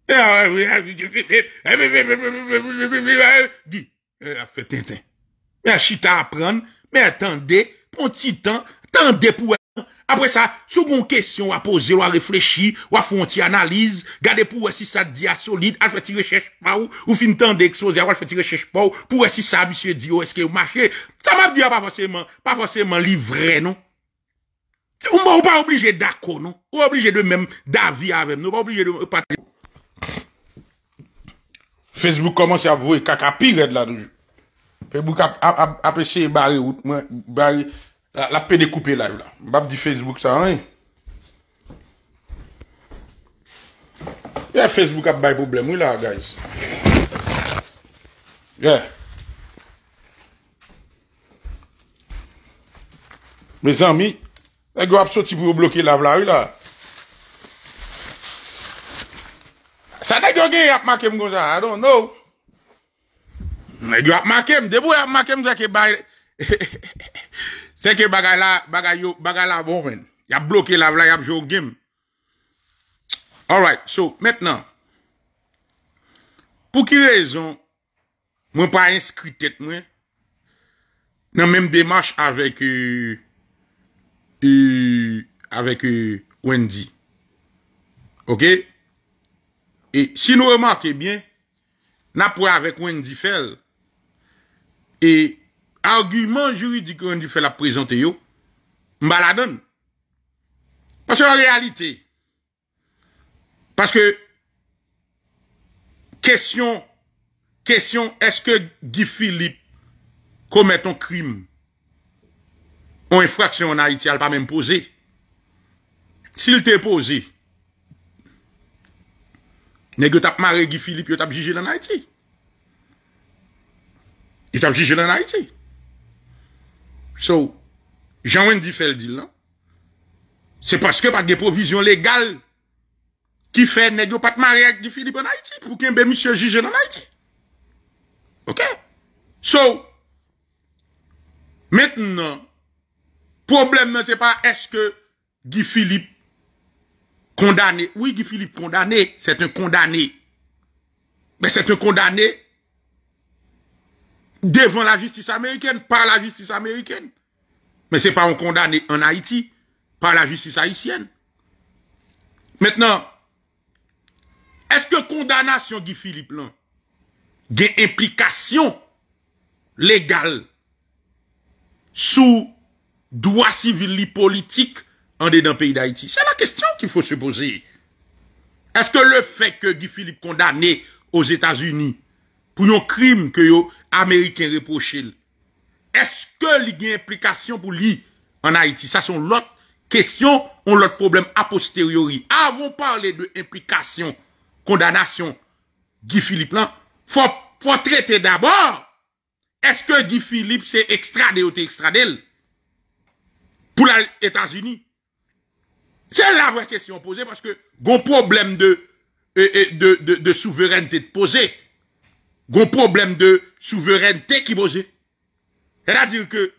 fait tintin. Mais a chita apprendre, mais attendez, pour petit temps, attendez pour Après ça, si vous question à poser, ou à réfléchir, ou à faire une analyse, gardez pour voir si ça dit à solide, elle une recherche pour ou, fin temps d'exposer, elle fait recherche pour voir si ça, monsieur dit, ou oh, est-ce que vous Ça m'a dit, ah, pas forcément, pas forcément livré, non? Ou pas obligé d'accord, non? Ou obligé de même, d'avis avec nous, pas obligé de partager. Facebook komansi avvy one kaka pi gev lan ou Facebook ap se bari La pen de koupe la w la Bab di Facebook sa w Ya Facebook ap bay problem w la guys Ya Me zami E gwa apso ti pou bloke lav la w la Sa dek yo ge ap makem goza? I don't know. Mwen yo ap makem. Debo ap makem zake bagay... Zake (laughs) bagay la... Bagay yo... Bagay la bonwen. Yap bloke la vla yap jo gem. Alright. So, metnan. Pou ki rezon, mwen pa inskri tet mwen, nan menm demache avek... Euh, euh, avek euh, wendi. Okey? Et si nous remarquons bien, n'a pas avec Wendy Fell, et argument juridique Wendy Fell a présenté, yo, la donne. Parce qu'en réalité, parce que, question, question, est-ce que Guy Philippe commet un crime, une infraction en Haïti, elle pas même posé. S'il t'est posé, Negyo tap mare Gifilip yo tap jije nan Haiti. Yo tap jije nan Haiti. So, janwen di fel dil nan, se paske pa de provizyon legal ki fe negyo pat mare Gifilip nan Haiti pou kenbe misyo jije nan Haiti. Ok? So, metnen, nan, probleme ne non, se pa eske Gifilip condamné. Oui, Guy Philippe condamné, c'est un condamné. Mais c'est un condamné devant la justice américaine, par la justice américaine. Mais c'est pas un condamné en Haïti, par la justice haïtienne. Maintenant, est-ce que condamnation Guy Philippe là, des implications légales sous droit civil et politique en dedans pays d'Haïti C'est la question qu'il faut se poser. Est-ce que le fait que Guy Philippe condamné aux États-Unis pour un crime que les Américains reprochent, est-ce que il y a implication pour lui en Haïti Ça, c'est l'autre question, on l'autre problème a posteriori. Avant de parler de implication, condamnation, Guy Philippe là, faut, faut traiter d'abord est-ce que Guy Philippe s'est extradé ou t'es extradé pour les États-Unis c'est la vraie question posée parce que gon problème de, de, de, souveraineté de poser. Gon problème de souveraineté qui posé. C'est-à-dire que,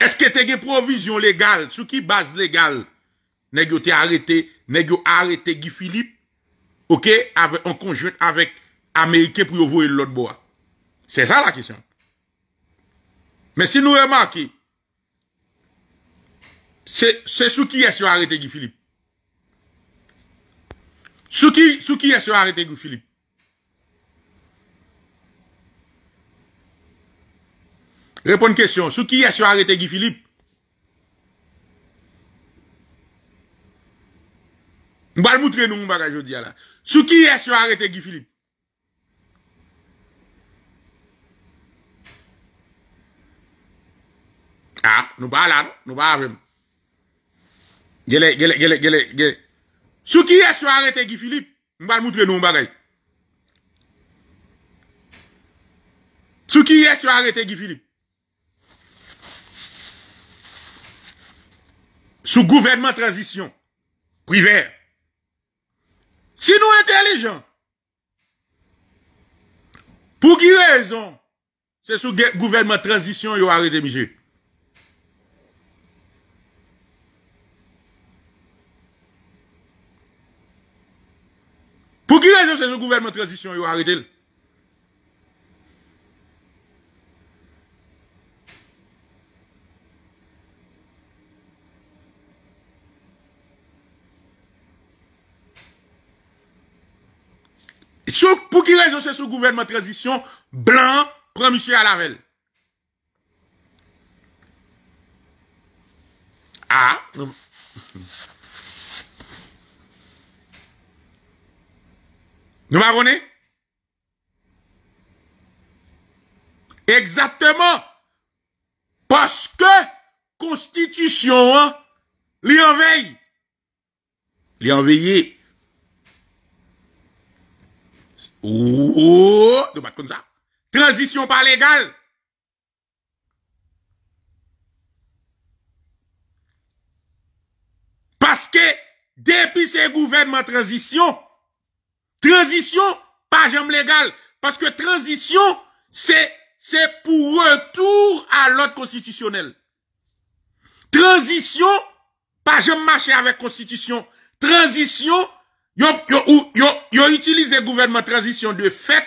est-ce que t'es une provision légale, sous qui base légale, nest t'es arrêté, nest arrêté Guy Philippe, ok, avec, en conjoint avec Américain pour y l'autre bois. C'est ça la question. Mais si nous remarquons, Se sou ki yase ou arete Gifilip? Sou ki yase ou arete Gifilip? Repon n kèsyon. Sou ki yase ou arete Gifilip? Mbale moutre nou mbale ajo diya la. Sou ki yase ou arete Gifilip? A, ah, nou bale av, nou bale avèm. Gye le, gye le, gye le, gye le. Sou ki yes yo arete Gifilip, mba moutre nou mba rey. Sou ki yes yo arete Gifilip. Sou gouvernement transition. Kouy ver. Si nou entelijan. Pou ki rezon. Se sou gouvernement transition yo arete misi. Pour qui raison c'est le gouvernement transition transition arete arrêté Pour qui raison raison se ce gouvernement Blanc, transition monsieur à la velle? ah, Nous m'avons Exactement. Parce que constitution, hein, li enveille. enveillé. Oh, Transition pas légale. Parce que depuis ce gouvernement transition, Transition, pas jamais légal Parce que transition, c'est, c'est pour retour à l'ordre constitutionnel. Transition, pas jamais marcher avec constitution. Transition, yo, yo, yo, yo utilisé gouvernement transition de fait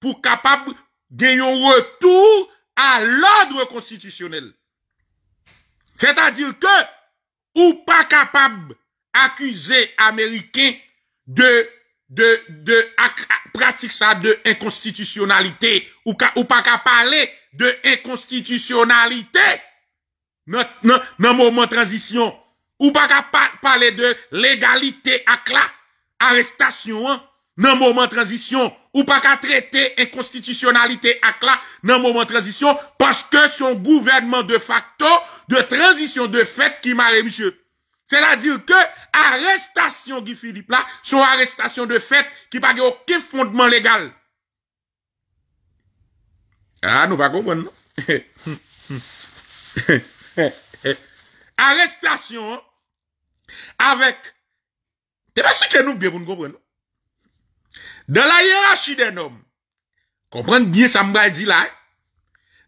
pour capable gagner un retour à l'ordre constitutionnel. C'est-à-dire que, ou pas capable accuser américain de de, de ça de inconstitutionnalité ou, pas qu'à parler de inconstitutionnalité non non moment de transition ou pas qu'à parler de l'égalité à la arrestation non hein, moment transition transition ou traiter traiter inconstitutionnalité à non moment transition transition. Parce que son gouvernement de facto de transition, de fait qui m'a monsieur Sè la dir ke arrestasyon ki Filip la sou arrestasyon de fèt ki pa ge ouke fondman legal. A nou pa koubwen nou. Arrestasyon avèk te pa sou ke nou biè pou nou koubwen nou. De la yorachi den om komprenn biè sa mbal di la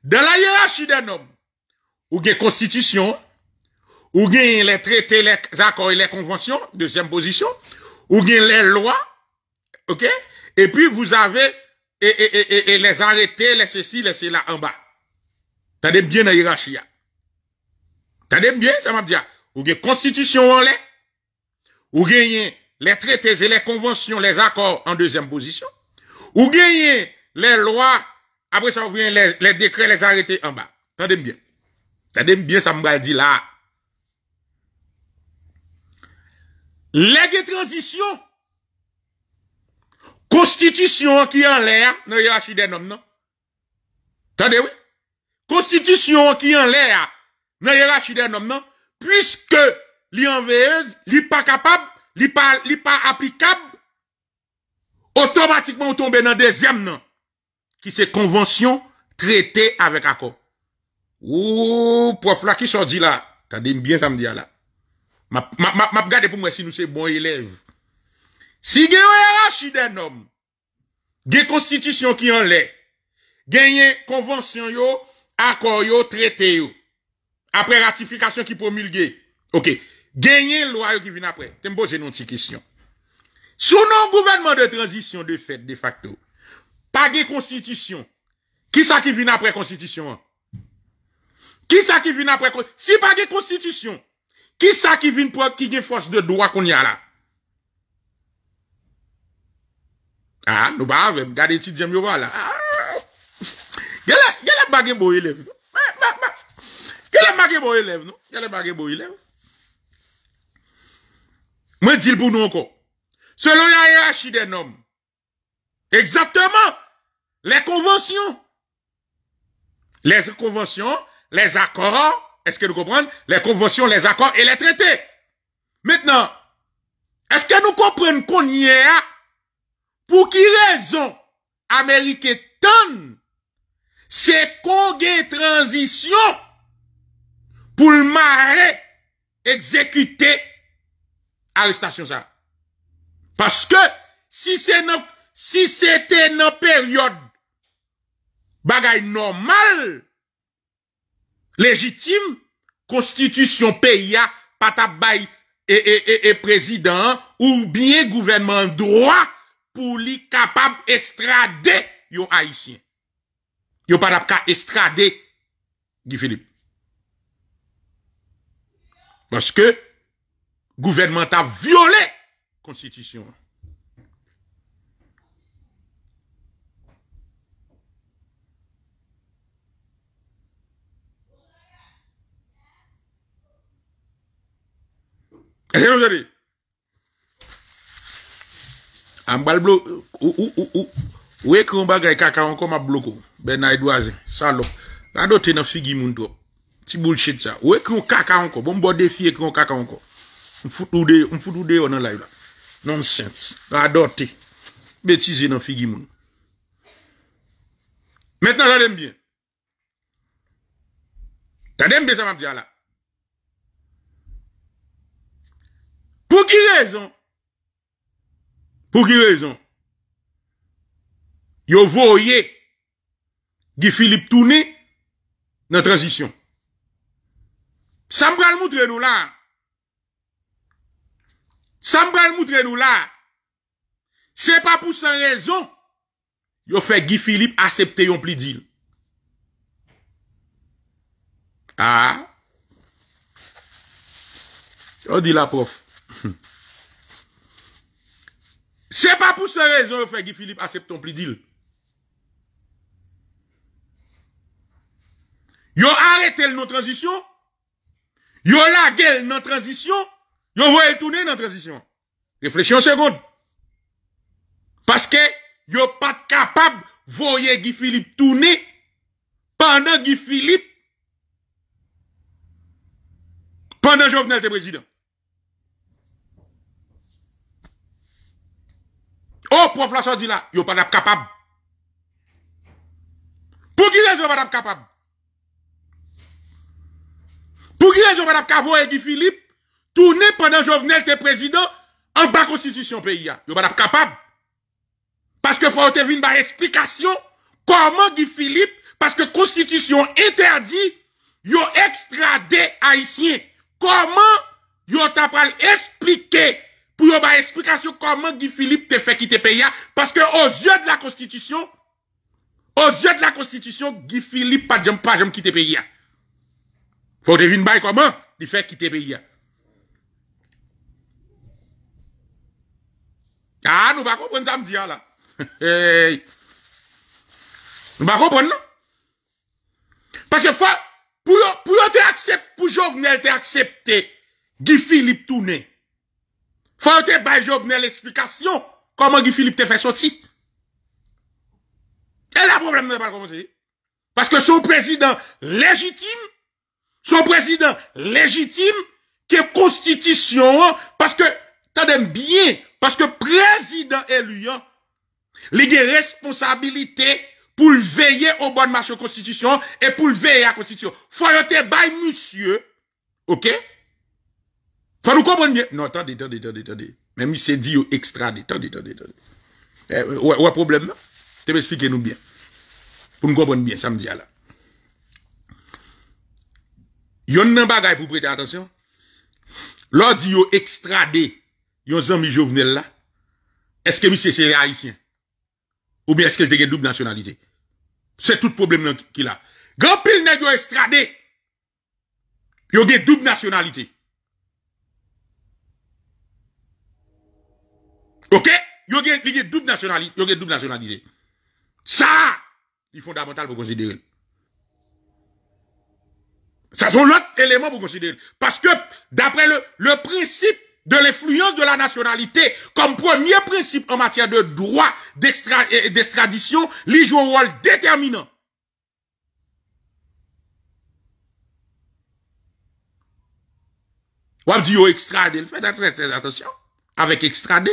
de la yorachi den om ouke konstitisyon ou gagne les traités, les accords et les conventions, deuxième position, ou gagne les lois, ok? Et puis vous avez et, les arrêtés, les ceci, les cela en bas. Tendez bien la hiérarchie. Tendez bien, ça m'a dit. Ou gagne constitution en l'air, ou gagne les traités et les conventions, les accords en deuxième position, ou gagne les lois, après ça, vous gagnez les, les décrets, les arrêtés en bas. Tendez bien. Tendez bien, ça m'a dit là. Lège transisyon, konstitisyon ki an lè ya, nan yè rachidè nan, nan? Tande wè? Konstitisyon ki an lè ya, nan yè rachidè nan, nan? Puiske li an veyez, li pa kapab, li pa aplikab, otomatikman ou tombe nan dezem, nan? Ki se konvansyon, kretè avèk akò. Ou pou flak ki sò di la, tande mbyen samdi ya la. Map gade pou mwen si nou se bon elev. Si genyo yara chiden nom, genye konstitisyon ki yon le, genye konvansyon yo, akor yo, trete yo, apre ratifikasyon ki promil ge, genye lwa yo ki vin apre. Te mbozen yon ti kisyon. Sou nou gouvenman de tranzisyon de fet de facto, pa genye konstitisyon, ki sa ki vin apre konstitisyon an? Ki sa ki vin apre konstitisyon? Si pa genye konstitisyon, Ki sa ki vin pou ak ki gen fos de dwa kon ya la? Ha, nou ba avem. Gade ti djem yo wala. Gela bagen boye lev. Gela bagen boye lev nou. Gela bagen boye lev. Mwen dil pou nou anko. Se lou yaya yashi e den nom. Eksatman. Le konwensyon. Le konwensyon. Le konwensyon. Le akoran. Est-ce que nous comprenons Les conventions, les accords et les traités. Maintenant, est-ce que nous comprenons qu'on y a hein? Pour qui raison Américain tonne c'est qu'on transition pour le marais exécuter arrestation ça. Parce que si c'était une période bagaille normale, Lejitim, konstitisyon peyi a patap bay e prezidant ou biye gouvenman droa pou li kapab estrade yon Haitien. Yon patap ka estrade, Gifilip. Baske, gouvenman ta viole konstitisyon an. E se nou zade? Ambal blo Ou ou ou Ou ek yon bagay kaka anko mablo kon Ben na idwaze Salop Nan doti nan figi moun to Ti boulshet sa Ou ek yon kaka anko Bon bod defi ek yon kaka anko Mfut ou de yon nan live la Nonsens Nan doti Betize nan figi moun Metna zade mbyen Tade mbyen sa mabdi ala Pou ki rezon? Pou ki rezon? Yo vouye Gifilip Touni nan transisyon. Sambal moutre nou ah. la. Sambal moutre nou la. Se pa pou san rezon, yo fe Gifilip asepte yon pli dil. Ha? Yo di la profe. Hmm. C'est pas pour ces raisons que Guy Philippe ton plus dil. Yo la transition. transitions. transition. yo la tourner nan transisyon, yo voye tourner transition. Réfléchis Réflexion seconde. Parce que yo pas de voir Guy Philippe tourner pendant Guy Philippe Pendant Jovenel de président. Oh, prof la il n'y yo pas capable. Pour qui raison pas capable? Pour qui raison pas capable Guy Philippe tourner pendant Jovenel était président en bas constitution pays Yo pas capable. Parce que faut avoir une explication comment Guy Philippe parce que constitution interdit yo extradé haïtien. Comment yo t'a expliquer pour yon ba explication comment Guy Philippe te fait quitter pays hein. parce que aux yeux de la constitution aux yeux de la constitution Guy Philippe pas jamais pas jamais quitter pays hein. faut deviner comment il fait quitter pays hein. Ah, nous ne comprenons pas ça. là. (laughs) Nous ne comprenons non, Parce que faut, pour, pour, pour, pour Jovenel te accepté, Guy Philippe tourner, faut te bay Jovenel l'explication comment Guy Philippe t'a fait sortir. Et un problème n'est pas Parce que son président légitime, son président légitime, qui est constitution, parce que, un bien, parce que président élu, il a responsabilité pour veiller au bon marché de constitution et pour veiller à la constitution. Faut te bail monsieur, ok? Faut nous comprendre bien. Non, attendez, attendez, attendez, attendez. Même si c'est dit extradé. Attendez, attendez, attendez. Euh, ouais, ouais, problème, non? Tu m'expliquer nous bien. Pour nous comprendre bien, ça me dit là. Yon nan bagay pour prêter attention. Lors dit yo extradé, yon zami Jovenel là. Est-ce que monsieur c'est haïtien? Ou bien est-ce que j'ai double nationalité? C'est tout problème qu'il a. Grand pile nèg yo extradé. a gen double nationalité. Ok Il y a double nationalité. y a double nationalité. Ça, il fondamental pour considérer. Ça, c'est l'autre élément pour considérer. Parce que, d'après le, principe de l'influence de la nationalité comme premier principe en matière de droit d'extradition, il joue un rôle déterminant. Ou dit extradé, faites très, très attention avec extradé.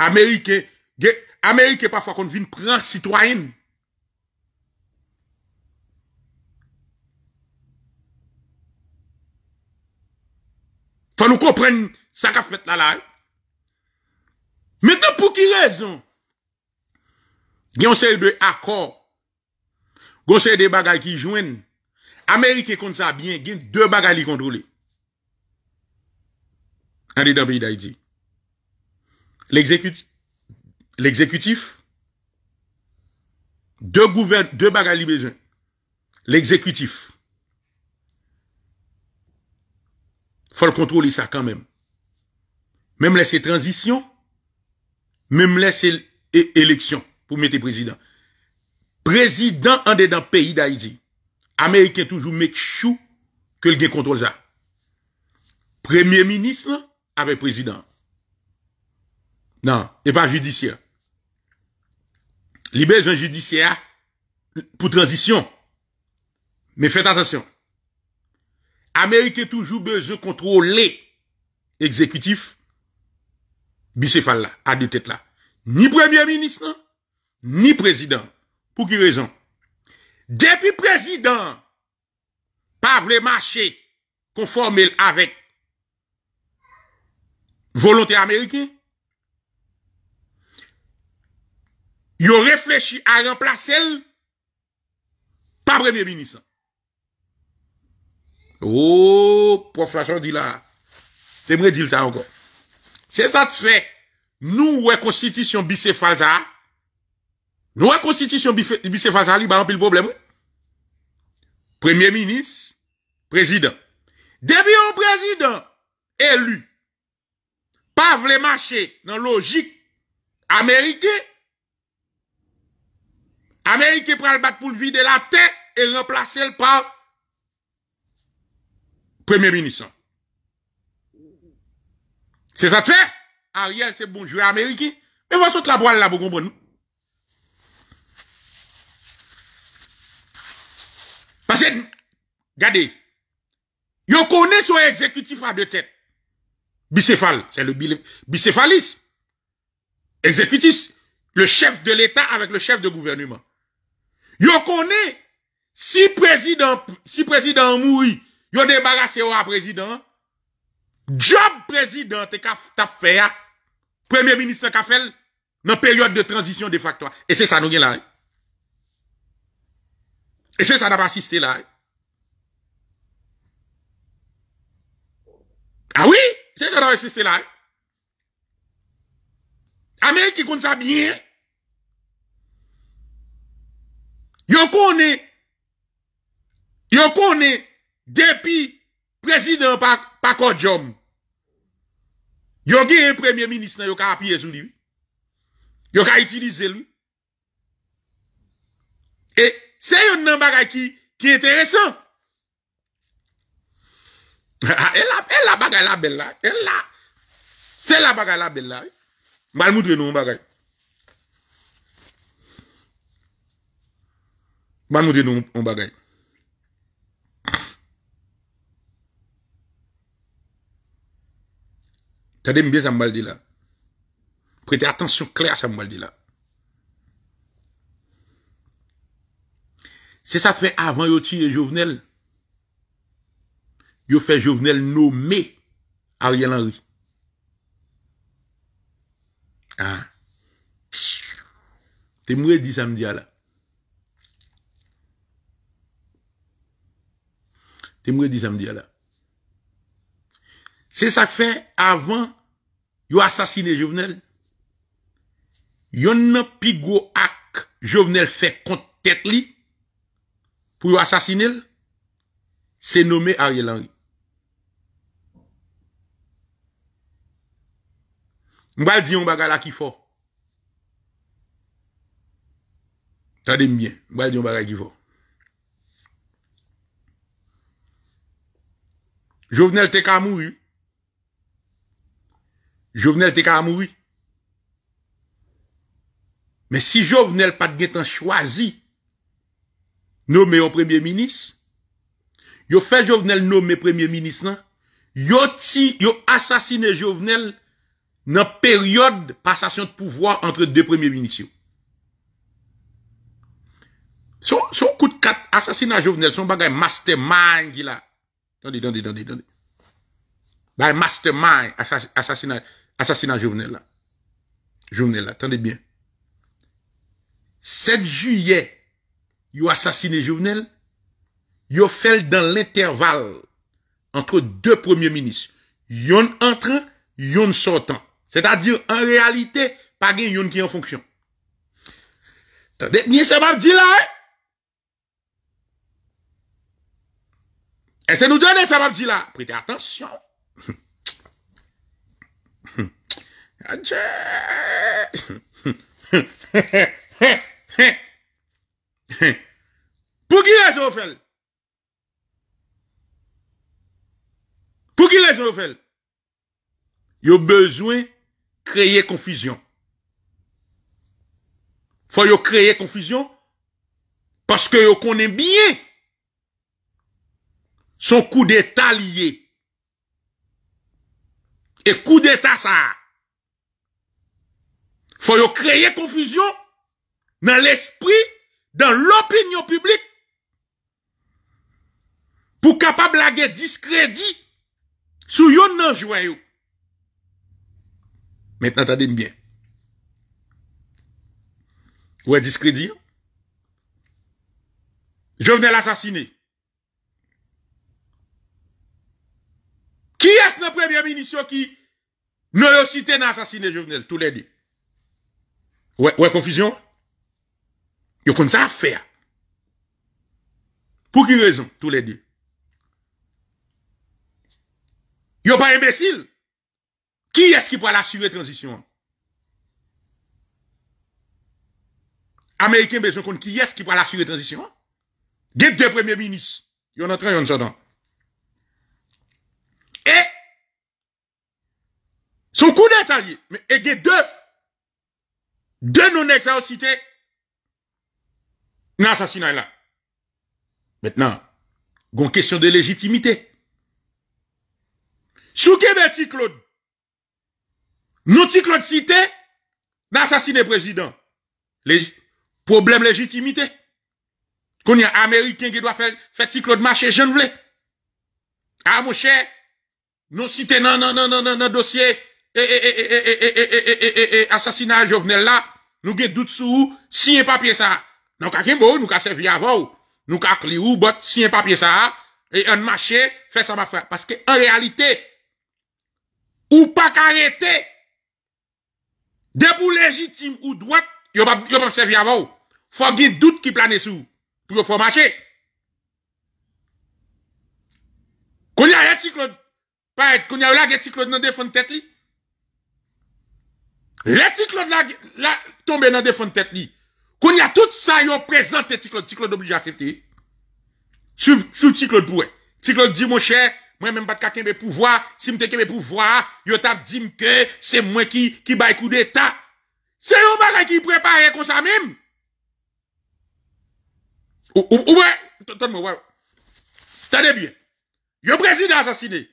Amerike, ge, Amerike pa fwa kon vin pran sitwoyen. Fa nou kompren sakap fet la la. Metan pou ki rezon? Gen se de akor, gen se de bagay ki jwen, Amerike kon sa bien gen de bagay li kontrole. Ani Davide a yi di. L'exécutif, deux gouvernements, deux bagages besoin. L'exécutif, faut le contrôler ça quand même. Même laisser transition, même laisser élection pour mettre président. Président en dedans pays d'Haïti. Américain toujours make chou que le contrôle ça. Premier ministre avec président. Non, et pas judiciaire. Li judiciaire pour transition. Mais Mais faites attention. est toujours besoin de contrôler exécutif bicéphale là, à deux têtes là. Ni premier ministre, ni président. Pour qui raison? Depuis président pas les marchés conformé avec volonté américaine. yo reflechi a remplase el, pa bremye binisan. Oh, proflajon di la, temre di lta ankon. Se sa te fe, nou we konstitisyon bisefalza, nou we konstitisyon bisefalza li, ba anpil problem we. Premye minis, prezident. Debi ou prezident, elu, pa vle mache nan logik amerike, Amérique prend le bat pour le vider la tête et remplace le par Premier ministre. C'est ça que fait? Ariel, c'est bon joueur américain. mais e vous sautez la boîte là, pour comprendre. Parce que, regardez, vous connaissez son exécutif à deux têtes. Bicéphale, c'est le Bicéphaliste. Exécutif, le chef de l'État avec le chef de gouvernement. Yo kone, si prezident mou yi, yo debarase yo a prezident, job prezident e ka ta fe a, premier minister ka fel nan peryode de transisyon de faktwa. E se sa nou gen la e. E se sa nan pa asiste la e. A ah wii, se sa nan pa asiste la e. Ameriki kon sa biye e. Yo kone, yo kone depi prezident Pako Diom. Yo gen yon premier ministre, yo ka apiye zouni. Yo ka itilize lwi. E se yon nan bagay ki, ki enteresan. E, e la bagay la bella, e la. Se la bagay la bella. Mal moudre nou m bagay. Man mou di nou m bagay. Tade m biye sa m bal di la. Prete atansyon kler sa m bal di la. Se sa fe avan yo ti yo jovenel, yo fe jovenel nou me Ariel Henry. Ha. Ah. Te mou e di samdi ya la. Se mre di samdi a la. Se sak fe avan yo asasine jovenel, yon nan pi go ak jovenel fe kontet li pou yo asasine l, se nome Ariel Henry. Mbal di yon bagal akifo. Tade mbyen. Mbal di yon bagal akifo. Jouvenel te ka mouvi. Jouvenel te ka mouvi. Men si Jouvenel pat gen tan chwazi noume yo premier minis, yo fe Jouvenel noume premier minis nan, yo ti, yo asasine Jouvenel nan periode pasasyon de pouvoi entre de premier minis yo. Son koute kat asasine a Jouvenel, son bagay mastermind ki la, Attendez, attendez, attendez, By mastermind, assassinat, assassinat Jovenel là. là, attendez bien. 7 juillet, you assassiné Jovenel, yo fait dans l'intervalle entre deux premiers ministres. Yon entrant, yon sortant. C'est-à-dire, en réalité, pas yon qui est en fonction. Attendez bien, ça là, hein? Et c'est nous donner ça, m'a dit là. Prêtez attention. Pour qui raison fais. Pour qui Il y a besoin de créer confusion. Faut yo créer confusion parce que yo connaît bien son coup d'État lié. Et coup d'État ça, faut créer confusion dans l'esprit, dans l'opinion publique, pour capable de discrédit sur yon non joyeux. Maintenant, attendez bien. Ou est discrédit? Je venais l'assassiner. Qui est-ce le premier ministre qui ne a pas assassiné l'assassinat Jovenel, tous les deux? Ouais, ouais, confusion? Y'a qu'on ça à faire. Pour qui raison, tous les deux? Yo pas imbécile? Qui est-ce qui pourra l'assurer transition? Américain besoin qu'on qui est-ce qui pourra l'assurer transition? Des deux premiers ministres. sont en train, y'en a dedans. E, son kou net a li E ge de De non ek sa yo site Nan sasina y la Metnan Gon kesyon de legitimite Souke be ty Claude Non ty Claude site Nan sasine prezident Problem legitimite Konye Ameriken ge do a fè Fè ty Claude machè jen vle A mou chè Nou site nan nan nan nan nan nan dosye E e e e e e e e e e e e e e e e Asasinaj yo vnen la Nou ge dout sou si en papye sa Nou kakim bo nou ka sevi avou Nou ka akli ou bot si en papye sa E en mache fe sam afar Paske en realite Ou pa karete Depou legitim ou dwat Yo papye sevi avou Fok ge dout ki plane sou Pou yo fok mache Kouni a reti klon Pas qu'on y a eu la guerre cyclone dans des fonds de tête li. Les cyclones là, là, dans des fonds de tête li. Qu'on y a tout ça, présenté ont présenté cyclone, obligé à quitter. Sous, sous cyclone pour dit, mon cher, moi même pas de cas pouvoir, si me m'te qu'il pouvoir, yo tap dit que c'est moi qui, qui bat coup d'état. C'est un bagay qui prépare comme ça même. Ou, ou, ou, ouais, t'en, t'en, bien. Yo président assassiné.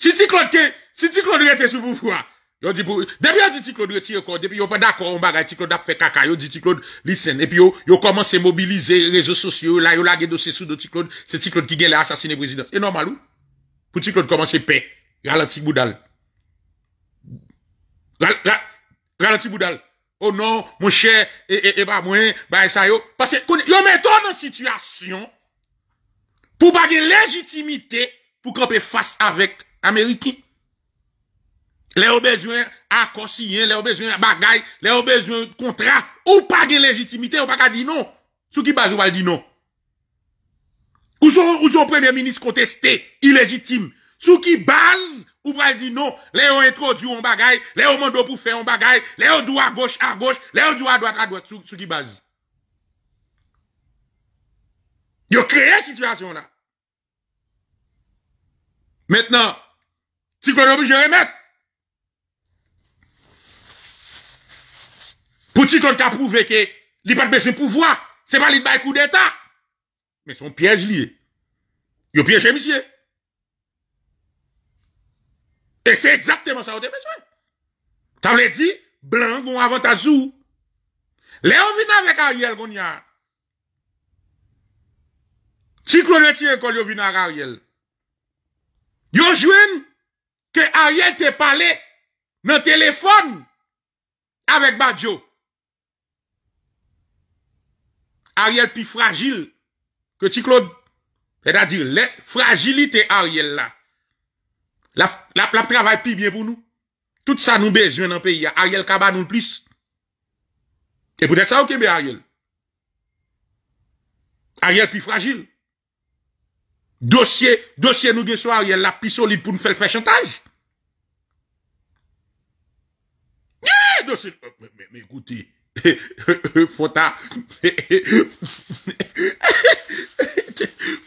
Si Ticlode si Ticlode était sous pouvoir, yo dit depuis yo dit Ticlode retire encore, depuis y'a pas d'accord, on bagaille, Ticlode a fait caca, yo dit Ticlode, listen, et puis yo, yo commence à mobiliser les réseaux sociaux, là, yo lagué dossier sous de Ticlode, c'est Ticlode qui gagne l'assassiné président. C'est normal ou? Pour Ticlode commencer paix, ralenti boudal. Ralenti boudal. Oh non, mon cher, et, et, moi, bah, ça yo, parce que, yo mettons dans situation, pour baguer légitimité, pour camper face avec américain. Les ont besoin à les ont besoin bagaille, les ont besoin de contrat, ou pas une légitimité, ou pas qu'à dire non. Sous qui base ou pas dire non? Ou son, ou son premier ministre contesté, illégitime. Sous qui base ou pas dire non? Les ont introduit un bagaille, les ont pour faire un bagaille, les ont à gauche à gauche, les ont à droite à droite, sous, sous qui base? Ils ont créé cette situation là. Maintenant, Tsiklon yo bi jeremet. Pou tsiklon ka pouve ke li pat besen pouvoa. Se pa li dbay kou deta. Men son piyej liye. Yo piyej chemisye. E se ekzakteman sa wote besen. Tam le di. Blan goun avan ta zou. Le yo vinan vek a yel goun ya. Tsiklon yo tiye kon yo vinan goun a yel. Yo jwen yon. que Ariel te parlé dans téléphone avec Badjo. Ariel plus fragile que Claude. C'est-à-dire, la fragilité Ariel là. La, la, la travail plus bien pour nous. Tout ça nous besoin dans le pays. Ariel Kaba nous plus. Et peut-être ça, ok, mais Ariel. Ariel plus fragile. Dossier, dossier nous gagne soir, il a la solide pour nous faire faire chantage. Eh, dossier. Euh, mais, mais, mais écoutez, (laughs) Fota. (laughs)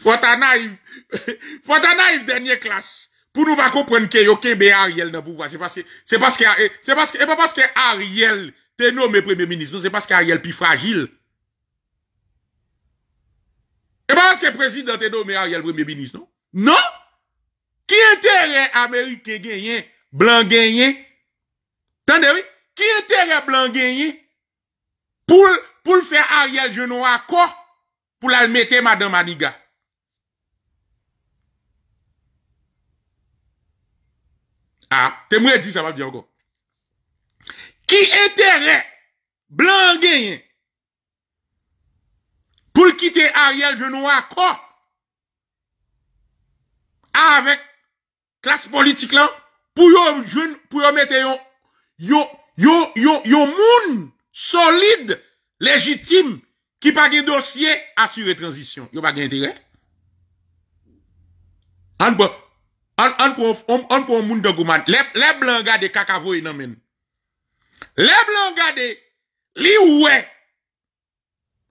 Fota faut (laughs) Fota naïf, dernière classe. Pour nous pas comprendre que aucun Ariel dans pouvoir. C'est parce que, c'est parce que, c'est pas parce Ariel t'es nommé premier ministre. c'est parce qu'Ariel est plus fragile. E ba wanske prezidenten do me Ariel Bremen binis nou? Non! Ki entere Amerike genyen, blan genyen? Tande wè? Ki entere blan genyen pou l'fè Ariel Genoa kwa pou l'almete Madame Aniga? Ha, te mwè di sa wap di ango. Ki entere blan genyen pou l'kite Ariel Genoa ko, a avek klas politik lan, pou yo joun, pou yo meteyon, yo moun solide, legitime, ki pa ge dosye asyre transisyon. Yo pa gen tere? An pou moun dogouman, le blan gade kakavoy nan men. Le blan gade li wey,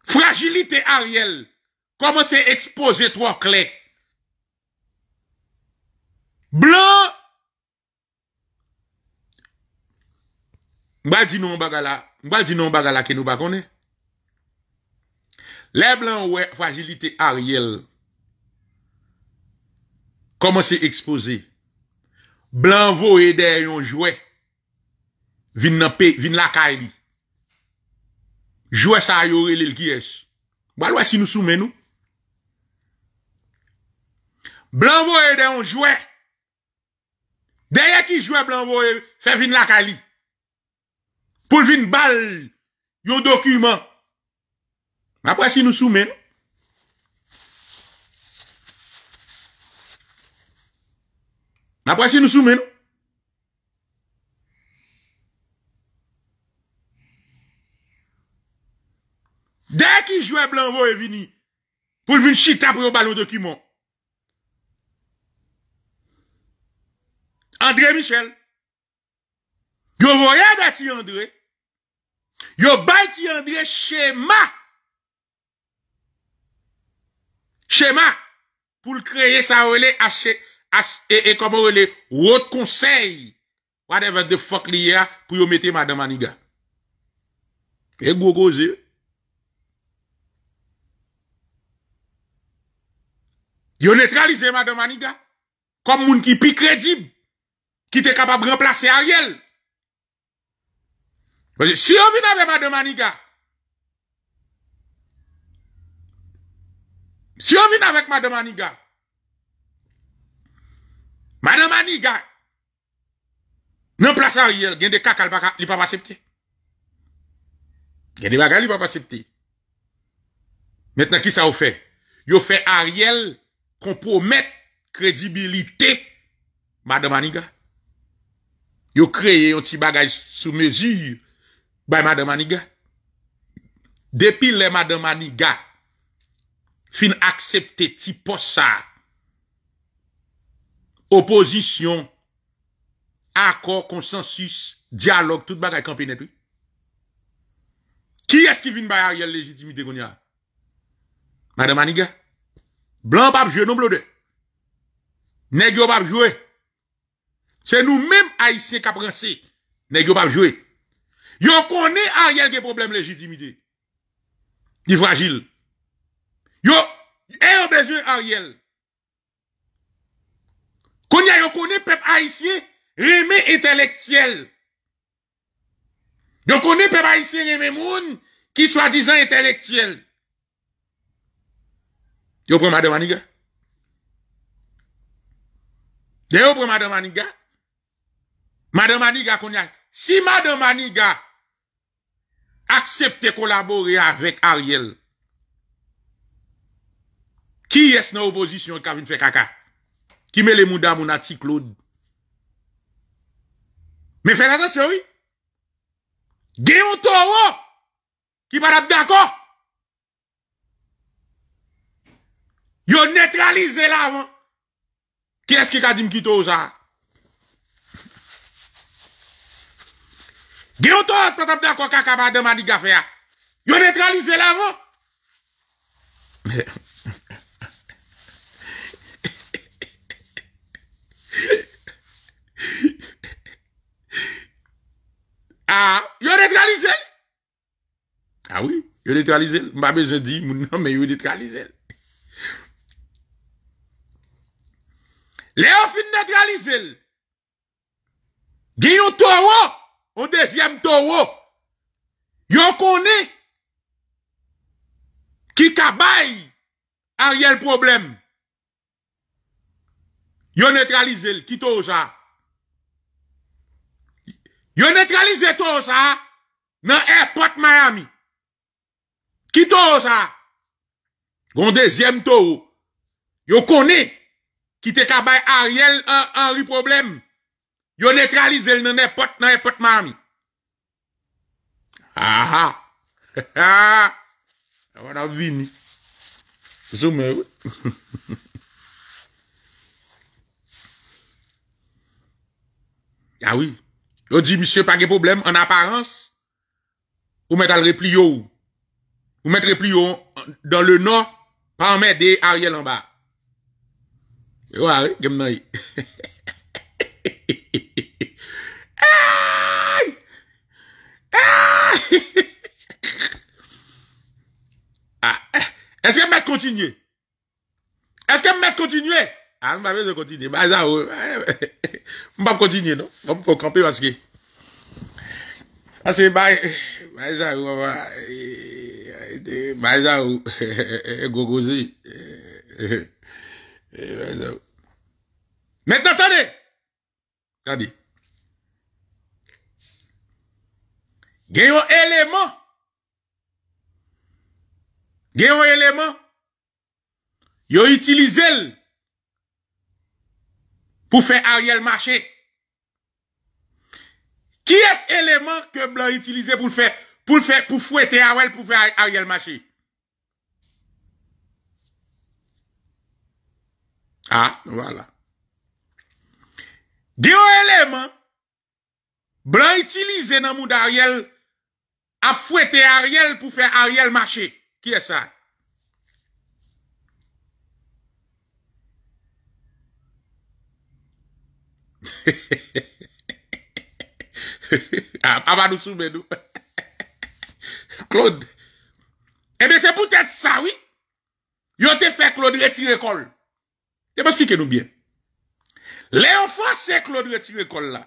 Fragilite a riel, koman se expose trok lè. Blan, mbal di nou mba gala, mbal di nou mba gala ke nou bakone. Lè blan wè, fragilite a riel, koman se expose. Blan vò e de yon jwè, vin la ka e li. Jouè sa yo relil ki es. Wal wè si nou soumen nou? Blanvo e deyon jouè. Deye ki jouè blanvo e fe vin lakali. Poul vin bal yo dokuman. Ma pou wè si nou soumen nou? Ma pou wè si nou soumen nou? ki jwe blanvo e vini pou vin chita pou yon balon dokimon. André Michel, yo voyad ati André, yo bayti André chema chema pou l kreye sa rele e komo rele ou ot konsey whatever the fok li ya pou yon mette madame aniga. E gogoze, Yo neutralisé Madame Aniga comme moun qui plus crédible, qui était capable de remplacer Ariel. si on vient avec Madame Aniga, si on vient avec Madame Aniga, Madame Aniga, non place Ariel, il y des cas ne pas accepter. Il y a des bagages, il pas accepter. Maintenant, qui ça vous fait? Vous fait Ariel kompromet kredibilite mada maniga. Yo kreye yon ti bagaj sou mesur bay mada maniga. Depi le mada maniga fin aksepte ti posa oposisyon akor, konsensus, dialog, tout bagaj kampine pi. Ki eski vin bay a yon legitimite goun ya? Mada maniga. Blan pap jwe, nou blode. Negyo pap jwe. Se nou menm aisyen kap rase. Negyo pap jwe. Yo konen a riel de problem lejitimide. Di fragil. Yo, eyo bezye a riel. Konen yo konen pep aisyen reme entelektiyel. Yo konen pep aisyen reme moun ki swa dizan entelektiyel. Yo prend madame Aniga. De prend madame Aniga, Madame Maniga Si madame Aniga accepte collaborer avec Ariel, qui est dans opposition qui a Fekaka? Qui met les mouda mon ati Claude? Mais fais attention, oui. Géon Toro, qui va d'accord. Yo netralize l avon. Kè eske ka di mkito ou sa? Gè ou to? Yo netralize l avon? (laughs) Ah, yo netralize l? Ah a oui, yo netralize l. Mbabe je di, mounan, men yo netralize l. Le ou fin netralize l? Di yon tou wou? Ou dezyem tou wou? Yon koni? Ki kabay? A riel problem? Yon netralize l? Ki tou wou sa? Yon netralize tou wou sa? Nan airport Miami? Ki tou wou sa? Gon dezyem tou wou? Yon koni? ki te kabay Ariel an ruproblem, yo netralize l nan epote nan epote mami. Aha! Ha ha! Awa da vini. Zou mè wè. Awi. (laughs) Ah, yo di, misye, pake problem, an aparense, ou mèt alre pli yo ou. Ou mèt alre pli yo ou, dan le nan, pa mè de Ariel an bar. Waaw ah eh, est-ce que mec continuer est-ce que mec continuer ah m'a va de continuer bah ça va continuer non on va camper parce que parce que bah bah ça bah ça (laughs) gogozi (laughs) Maintenant, attendez. Attendez. Il y a un élément. Il y a un élément. Ils ont utilisé pour faire Ariel marcher. Qui est-ce élément que Blanc utilisé pour le faire, pour le faire, pour fouetter Ariel, pour faire Ariel marcher? Ah, voilà. Gen yon Blanc utilise itilize nan moun fouetter Ariel, a faire Ariel pour faire Ariel ça? Qui pas sa? Ah, Papa nous nous. Claude. Claude. Eh bien, c'est peut-être ça, oui. Yo te fait Claude retirer l'école. E bas fike nou byen. Le an fase Claude retire kol la.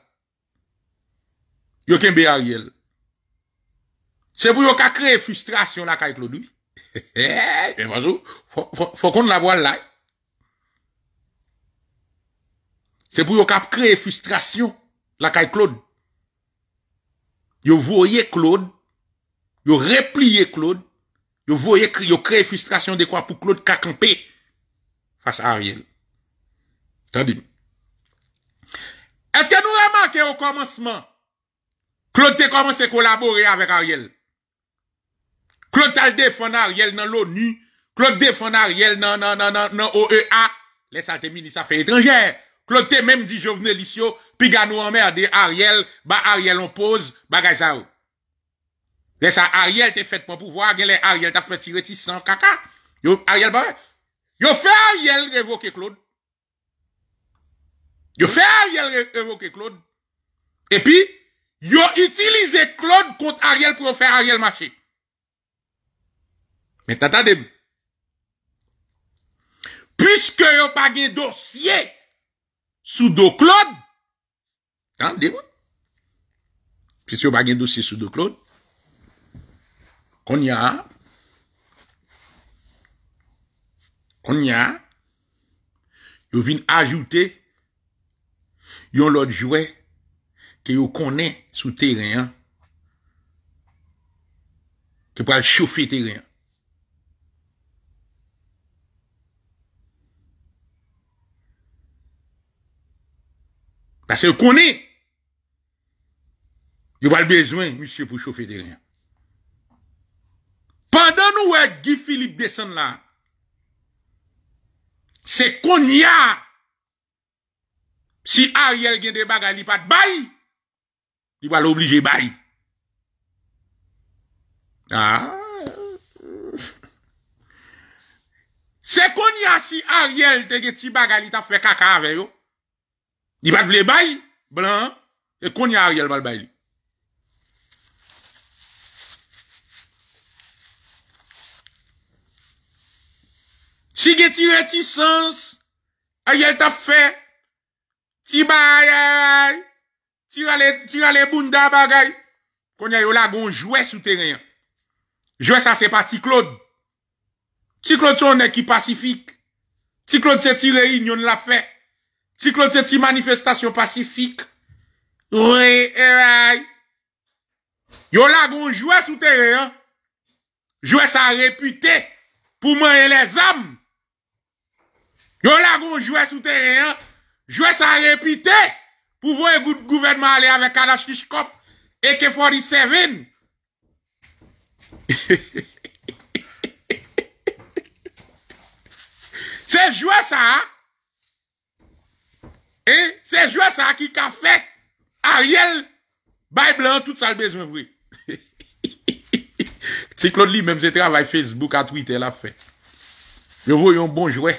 Yo kembe Ariel. Se pou yo ka kreye frustrasyon la kay Claude. E vazo, fokon nabwa la. Se pou yo ka kreye frustrasyon la kay Claude. Yo voye Claude. Yo repliye Claude. Yo kreye frustrasyon de kwa pou Claude kakampe. Fase Ariel. Est-ce que nous remarquez au commencement Claude te commence à collaborer avec Ariel Claude te défend Ariel Dans l'ONU Claude te défend Ariel Dans OEA Claude te même dit J'en ai dit Ariel on pose Ariel te fait pas pouvoir Ariel ta peut tirer T'y sens caca Yo fait Ariel Révoquer Claude Yo fè Ariel evoke Claude. E pi, yo utilize Claude kont Ariel pou yo fè Ariel maché. Meta ta dem. Piske yo bagen dosye sou do Claude, nan, dem ou? Piske yo bagen dosye sou do Claude, kon ya, kon ya, yo vin ajoute Claude. yon lòd jouè ke yon konè sou terè ke pou al choufè terè. Pase yon konè, yon pal bezwen, monsye, pou choufè terè. Pendan nou wè Guy Philippe Descens là, se kon yon Si Ariel gen de bagay li pat bay, li balo oblige bay. Ah. Se konye a si Ariel te gen ti bagay li ta fe kaka aveyo, li pat bile bay, blan, se konye a Ariel bal bay li. Si gen ti retisans, Ariel ta fe kaka, Ti bayay. Ti rale bunda bagay. Konya yo la gonjouè sou teren. Jouè sa se pa ti Claude. Ti Claude son ekip pasifik. Ti Claude se ti reyn yon la fe. Ti Claude se ti manifestasyon pasifik. Ouè eray. Yo la gonjouè sou teren. Jouè sa repute pou mwenye les am. Yo la gonjouè sou teren. Jouè sa repite pou vwè gouvernman alè avè Kadach Kishkop Eke 47 Se (laughs) jouè sa Se jouè sa ki ka fè Ariel Bay Blanc tout sa l bezwen vwè Se Claude Li mèm se travè Facebook a Twitter la fè Yo vwè yon bon jouè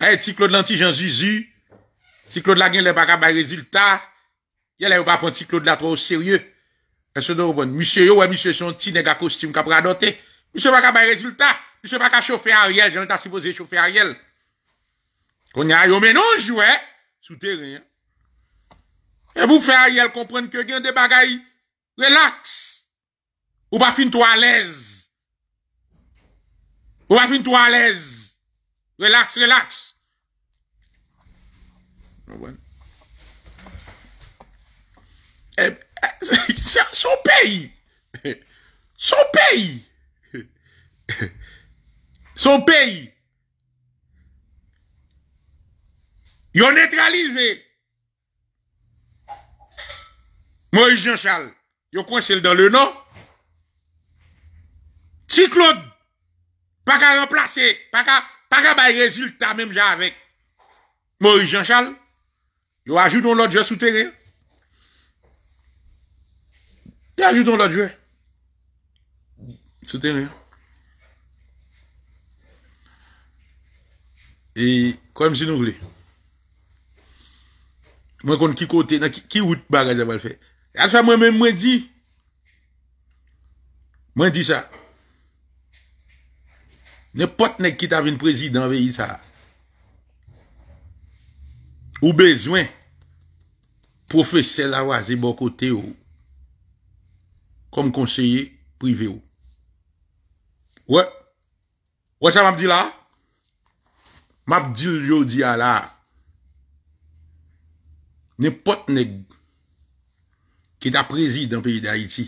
E, ti Claude Lanty, jen zizi. Ti Claude Laguien, le baka bay rezultat. Yel e ou pa pon ti Claude Latroy au serye. E se do ou bon. Mise yo, wè mise son ti nega kostim ka pradote. Mise baka bay rezultat. Mise baka chofe a riel. Jel an ta suppose chofe a riel. Kon ya yo menonjou, wè. Soute rien. E bou fe a riel, komprenn ke gen de bagay. Relax. Ou pa fin to alèz. Ou pa fin to alèz. Relax, relax. Bon, bon. Eh, eh, (laughs) son peyi. Son peyi. Son peyi. Yo netralize. Mo yon chal. Yo konsel dan le nan. Tsi klod. Paka remplase. Paka. Paka bay rezultat menm jan avèk Mori Jean Charles Yo ajoute on lòt jò souterè Te ajoute on lòt jò Souterè E kwen msi nou vle Mwen kont ki kote Na ki wout baga zaval fè A sa mwen men mwen di Mwen di sa Mwen di sa Nè potnèk ki t'ave yon prezident ve yi sa. Ou bezwen profese la waz e bokote ou. Kom konseye prive ou. Ouè? Ouè sa mabdi la? Mabdi yo di ala. Ouè sa? Nè potnèk ki t'aprezident pe yi da iti.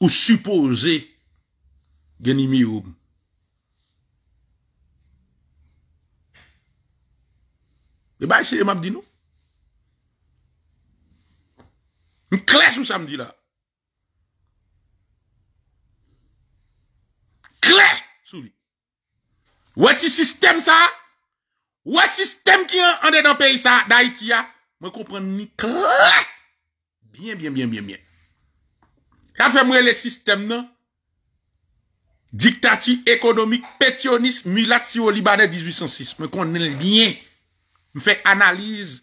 ou supposé gagner ou Le bah, c'est m'a dit non. Classe ou ça me là. Classe sous lui. Ouais, ce système ça. est Ouais, système qui est en dedans pays ça d'Haïti ya. Moi comprends ni classe. Bien, bien, bien, bien, bien. La fe mre le sistem nan, diktati, ekonomik, petionist, milatio, libanè 1806. Mwen konnen liye, mwen fe analiz,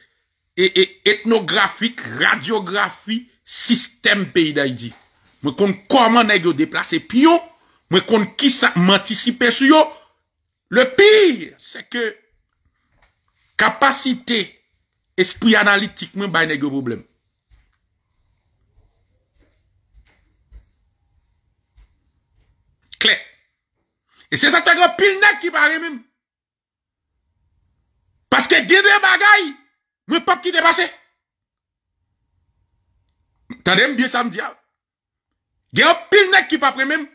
e, e, etnografik, radiografi, sistem peyi da idji. Mwen konnen koman nège yo deplase. Pi yo, mwen konnen ki sa mwantisipe sou yo. Le pire, se ke kapasite, espri analitik mwen bay nège yo probleme. E se sa te gen pil nek ki pa remem Paske gen de bagay Mwen pap ki te pase Tan dem biye sa m diya Gen yo pil nek ki pa premem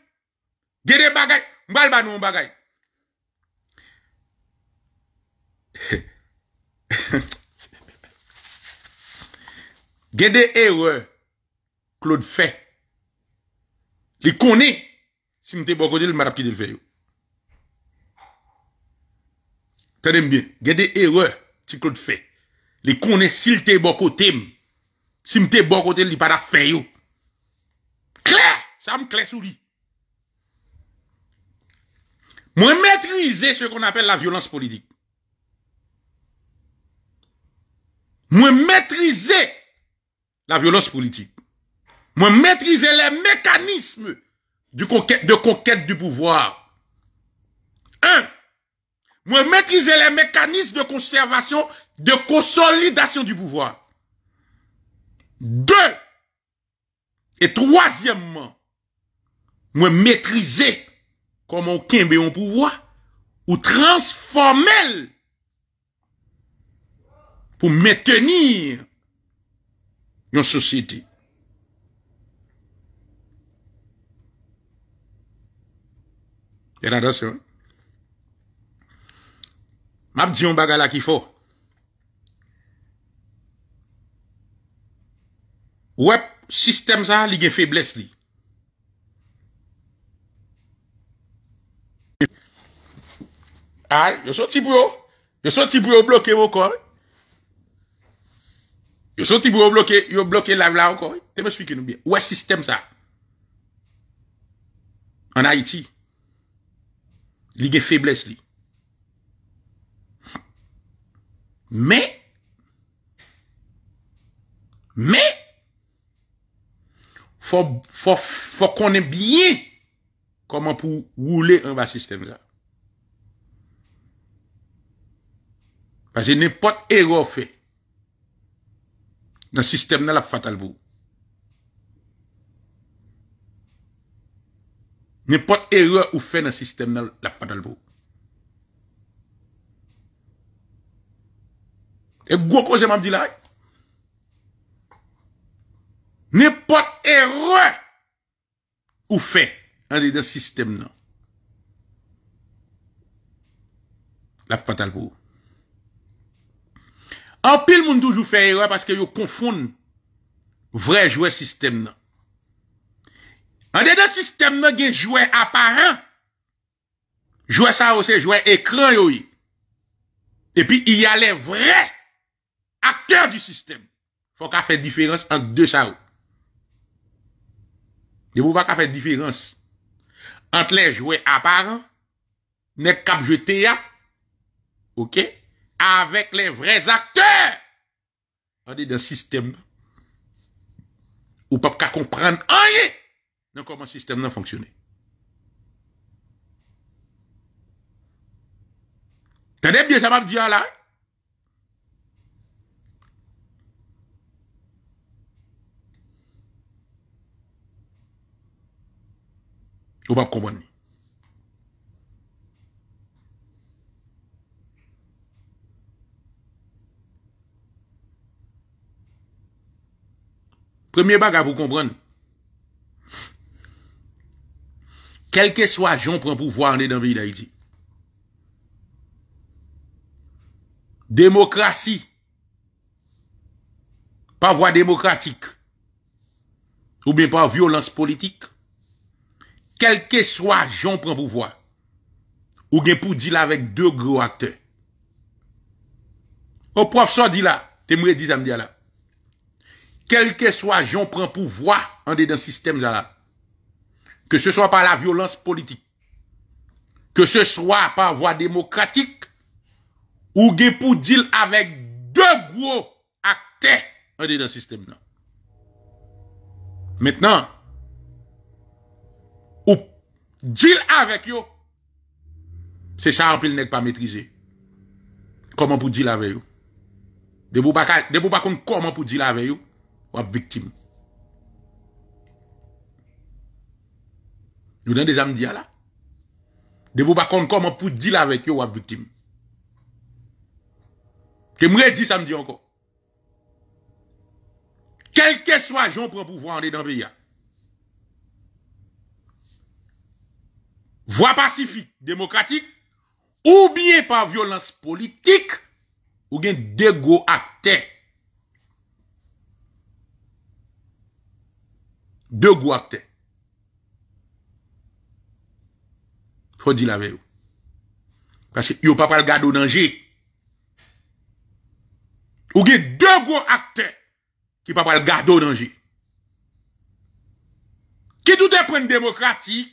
Gen de bagay Mwal ba nou m bagay Gen de ewe Claude Fay Li koni Si je suis bon côté, je vais le faire. Tenez bien, il y a des erreurs que Claude fait. Les connaît s'il te bon côté. Si je suis bon côté, il pas faire. Claire, ça me clair sur lui. Moi, maîtriser ce qu'on appelle la violence politique. Moi, maîtriser la violence politique. Moi, maîtriser les mécanismes du conquête, de conquête du pouvoir. Un, moi maîtriser les mécanismes de conservation, de consolidation du pouvoir. Deux, et troisièmement, moi maîtriser comment on et un pouvoir ou transformer pour maintenir une société. Yon adas yon. Map diyon baga la ki fo. Wèp sistem sa li gen febles li. A, yon son ti bou yo. Yon son ti bou yo bloke yo kon. Yon son ti bou yo bloke, yon bloke la vla yo kon. Te me spikin nou bi. Wèp sistem sa. An Haiti. li gen febles li. Me, me, fo konen biye koman pou woule an ba sistem za. Pase ne pot ego fe nan sistem nan la fatal bou. N'importe erreur ou fait dans le système, la patale pour. Et gros cause, m'a dit là. N'importe erreur ou fait dans le système, non. la patale pour. En pile, monde toujours fait erreur parce que yo confondent vrai joueur système, non. Anè nan sistèm mè gen jouè aparan. Jouè sa ou se jouè ekran yo yi. E pi yi a lè vre akter di sistèm. Fok a fè diférense anke de sa ou. Dè mou pa ka fè diférense. Ante lè jouè aparan. Nèk kap jete ya. Ok. Awek lè vre akter. Anè nan sistèm. Ou pap ka kompran anye. nan koman sistem nan fonksyonè. Tade mdiye sa map diyan la? Ou wap konbwenni? Premier bag a wou konbwenni, kelke swa joun pren pou vwa ane dan vi yi da iti. Demokrasi, pa vwa demokratik, ou men pa violans politik, kelke swa joun pren pou vwa, ou gen pou di la vek de gro akte. Ou prof sa di la, te mre di zanm di ala. Kelke swa joun pren pou vwa ane dan sistem zanm. que ce soit par la violence politique, que ce soit par voie démocratique, ou gen pour avec avec deux gros acteurs système. de système-là. Maintenant, ou deal avec yo, ça en pas pas Comment Comment pour pour dil avec yo? De pas, de vous pas vous pour avec avec yo, victime. Nous avons des amis là. De vous pas comment pour deal avec eux ou à victime. Que me dit samedi encore. Quel que soit j'en prend pouvoir en dans le pays. Voie pacifique, démocratique, ou bien par violence politique, ou bien deux gros acteurs. Deux Faut dire la vérité. Parce que yo pas pas le garde au danger. Ou a deux gros acteurs qui pas pas le garde au danger. Qui tout est prendre démocratique,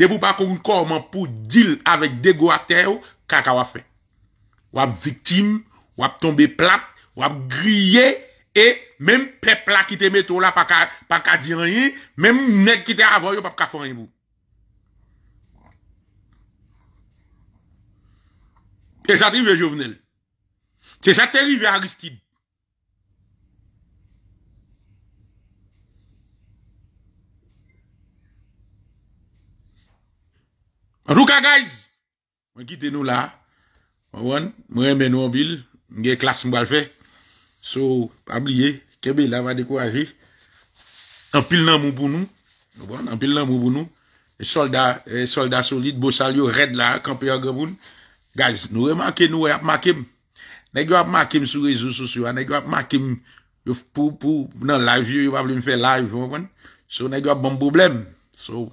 De pou pa konkonman pou dil avèk dego atè ou, kaka wafè. Wap viktim, wap tombe plat, wap griye, e mèm pe plat ki te metou la pa ka diranyi, mèm nek ki te avoy ou pa pa ka fonye mou. Te sa teri ve jovenel. Te sa teri ve Aristide. Mwen kite nou la Mwen reme nou an bil Mwen gen klas mwen wale fe So, abliye, ke bil avade kwa vi Anpil nan moun pou nou bon, Anpil nan moun pou nou e Soldat e solit Bosal yo red la, kampi yo gavoun Guys, nou remanke nou ap makim Nèk yo ap makim sou rezo sosyo Nèk yo ap makim Yow pou pou nan live yow Yow ap li mfe live So, nèk yo ap bon boblem So,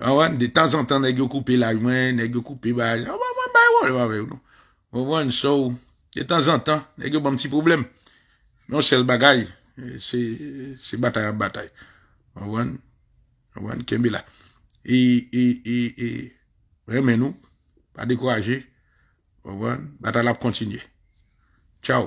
Avon, ah de tan zan tan negyo koupi lajwen, negyo koupi baj, avon, avon, bay wan, avon, avon, so, de tan zan tan, negyo ban mti problem, non se l bagay, se batay an batay, avon, avon, kembi la, e, e, e, e, remen nou, pa dekwaje, avon, batay la pou kontinye, chow.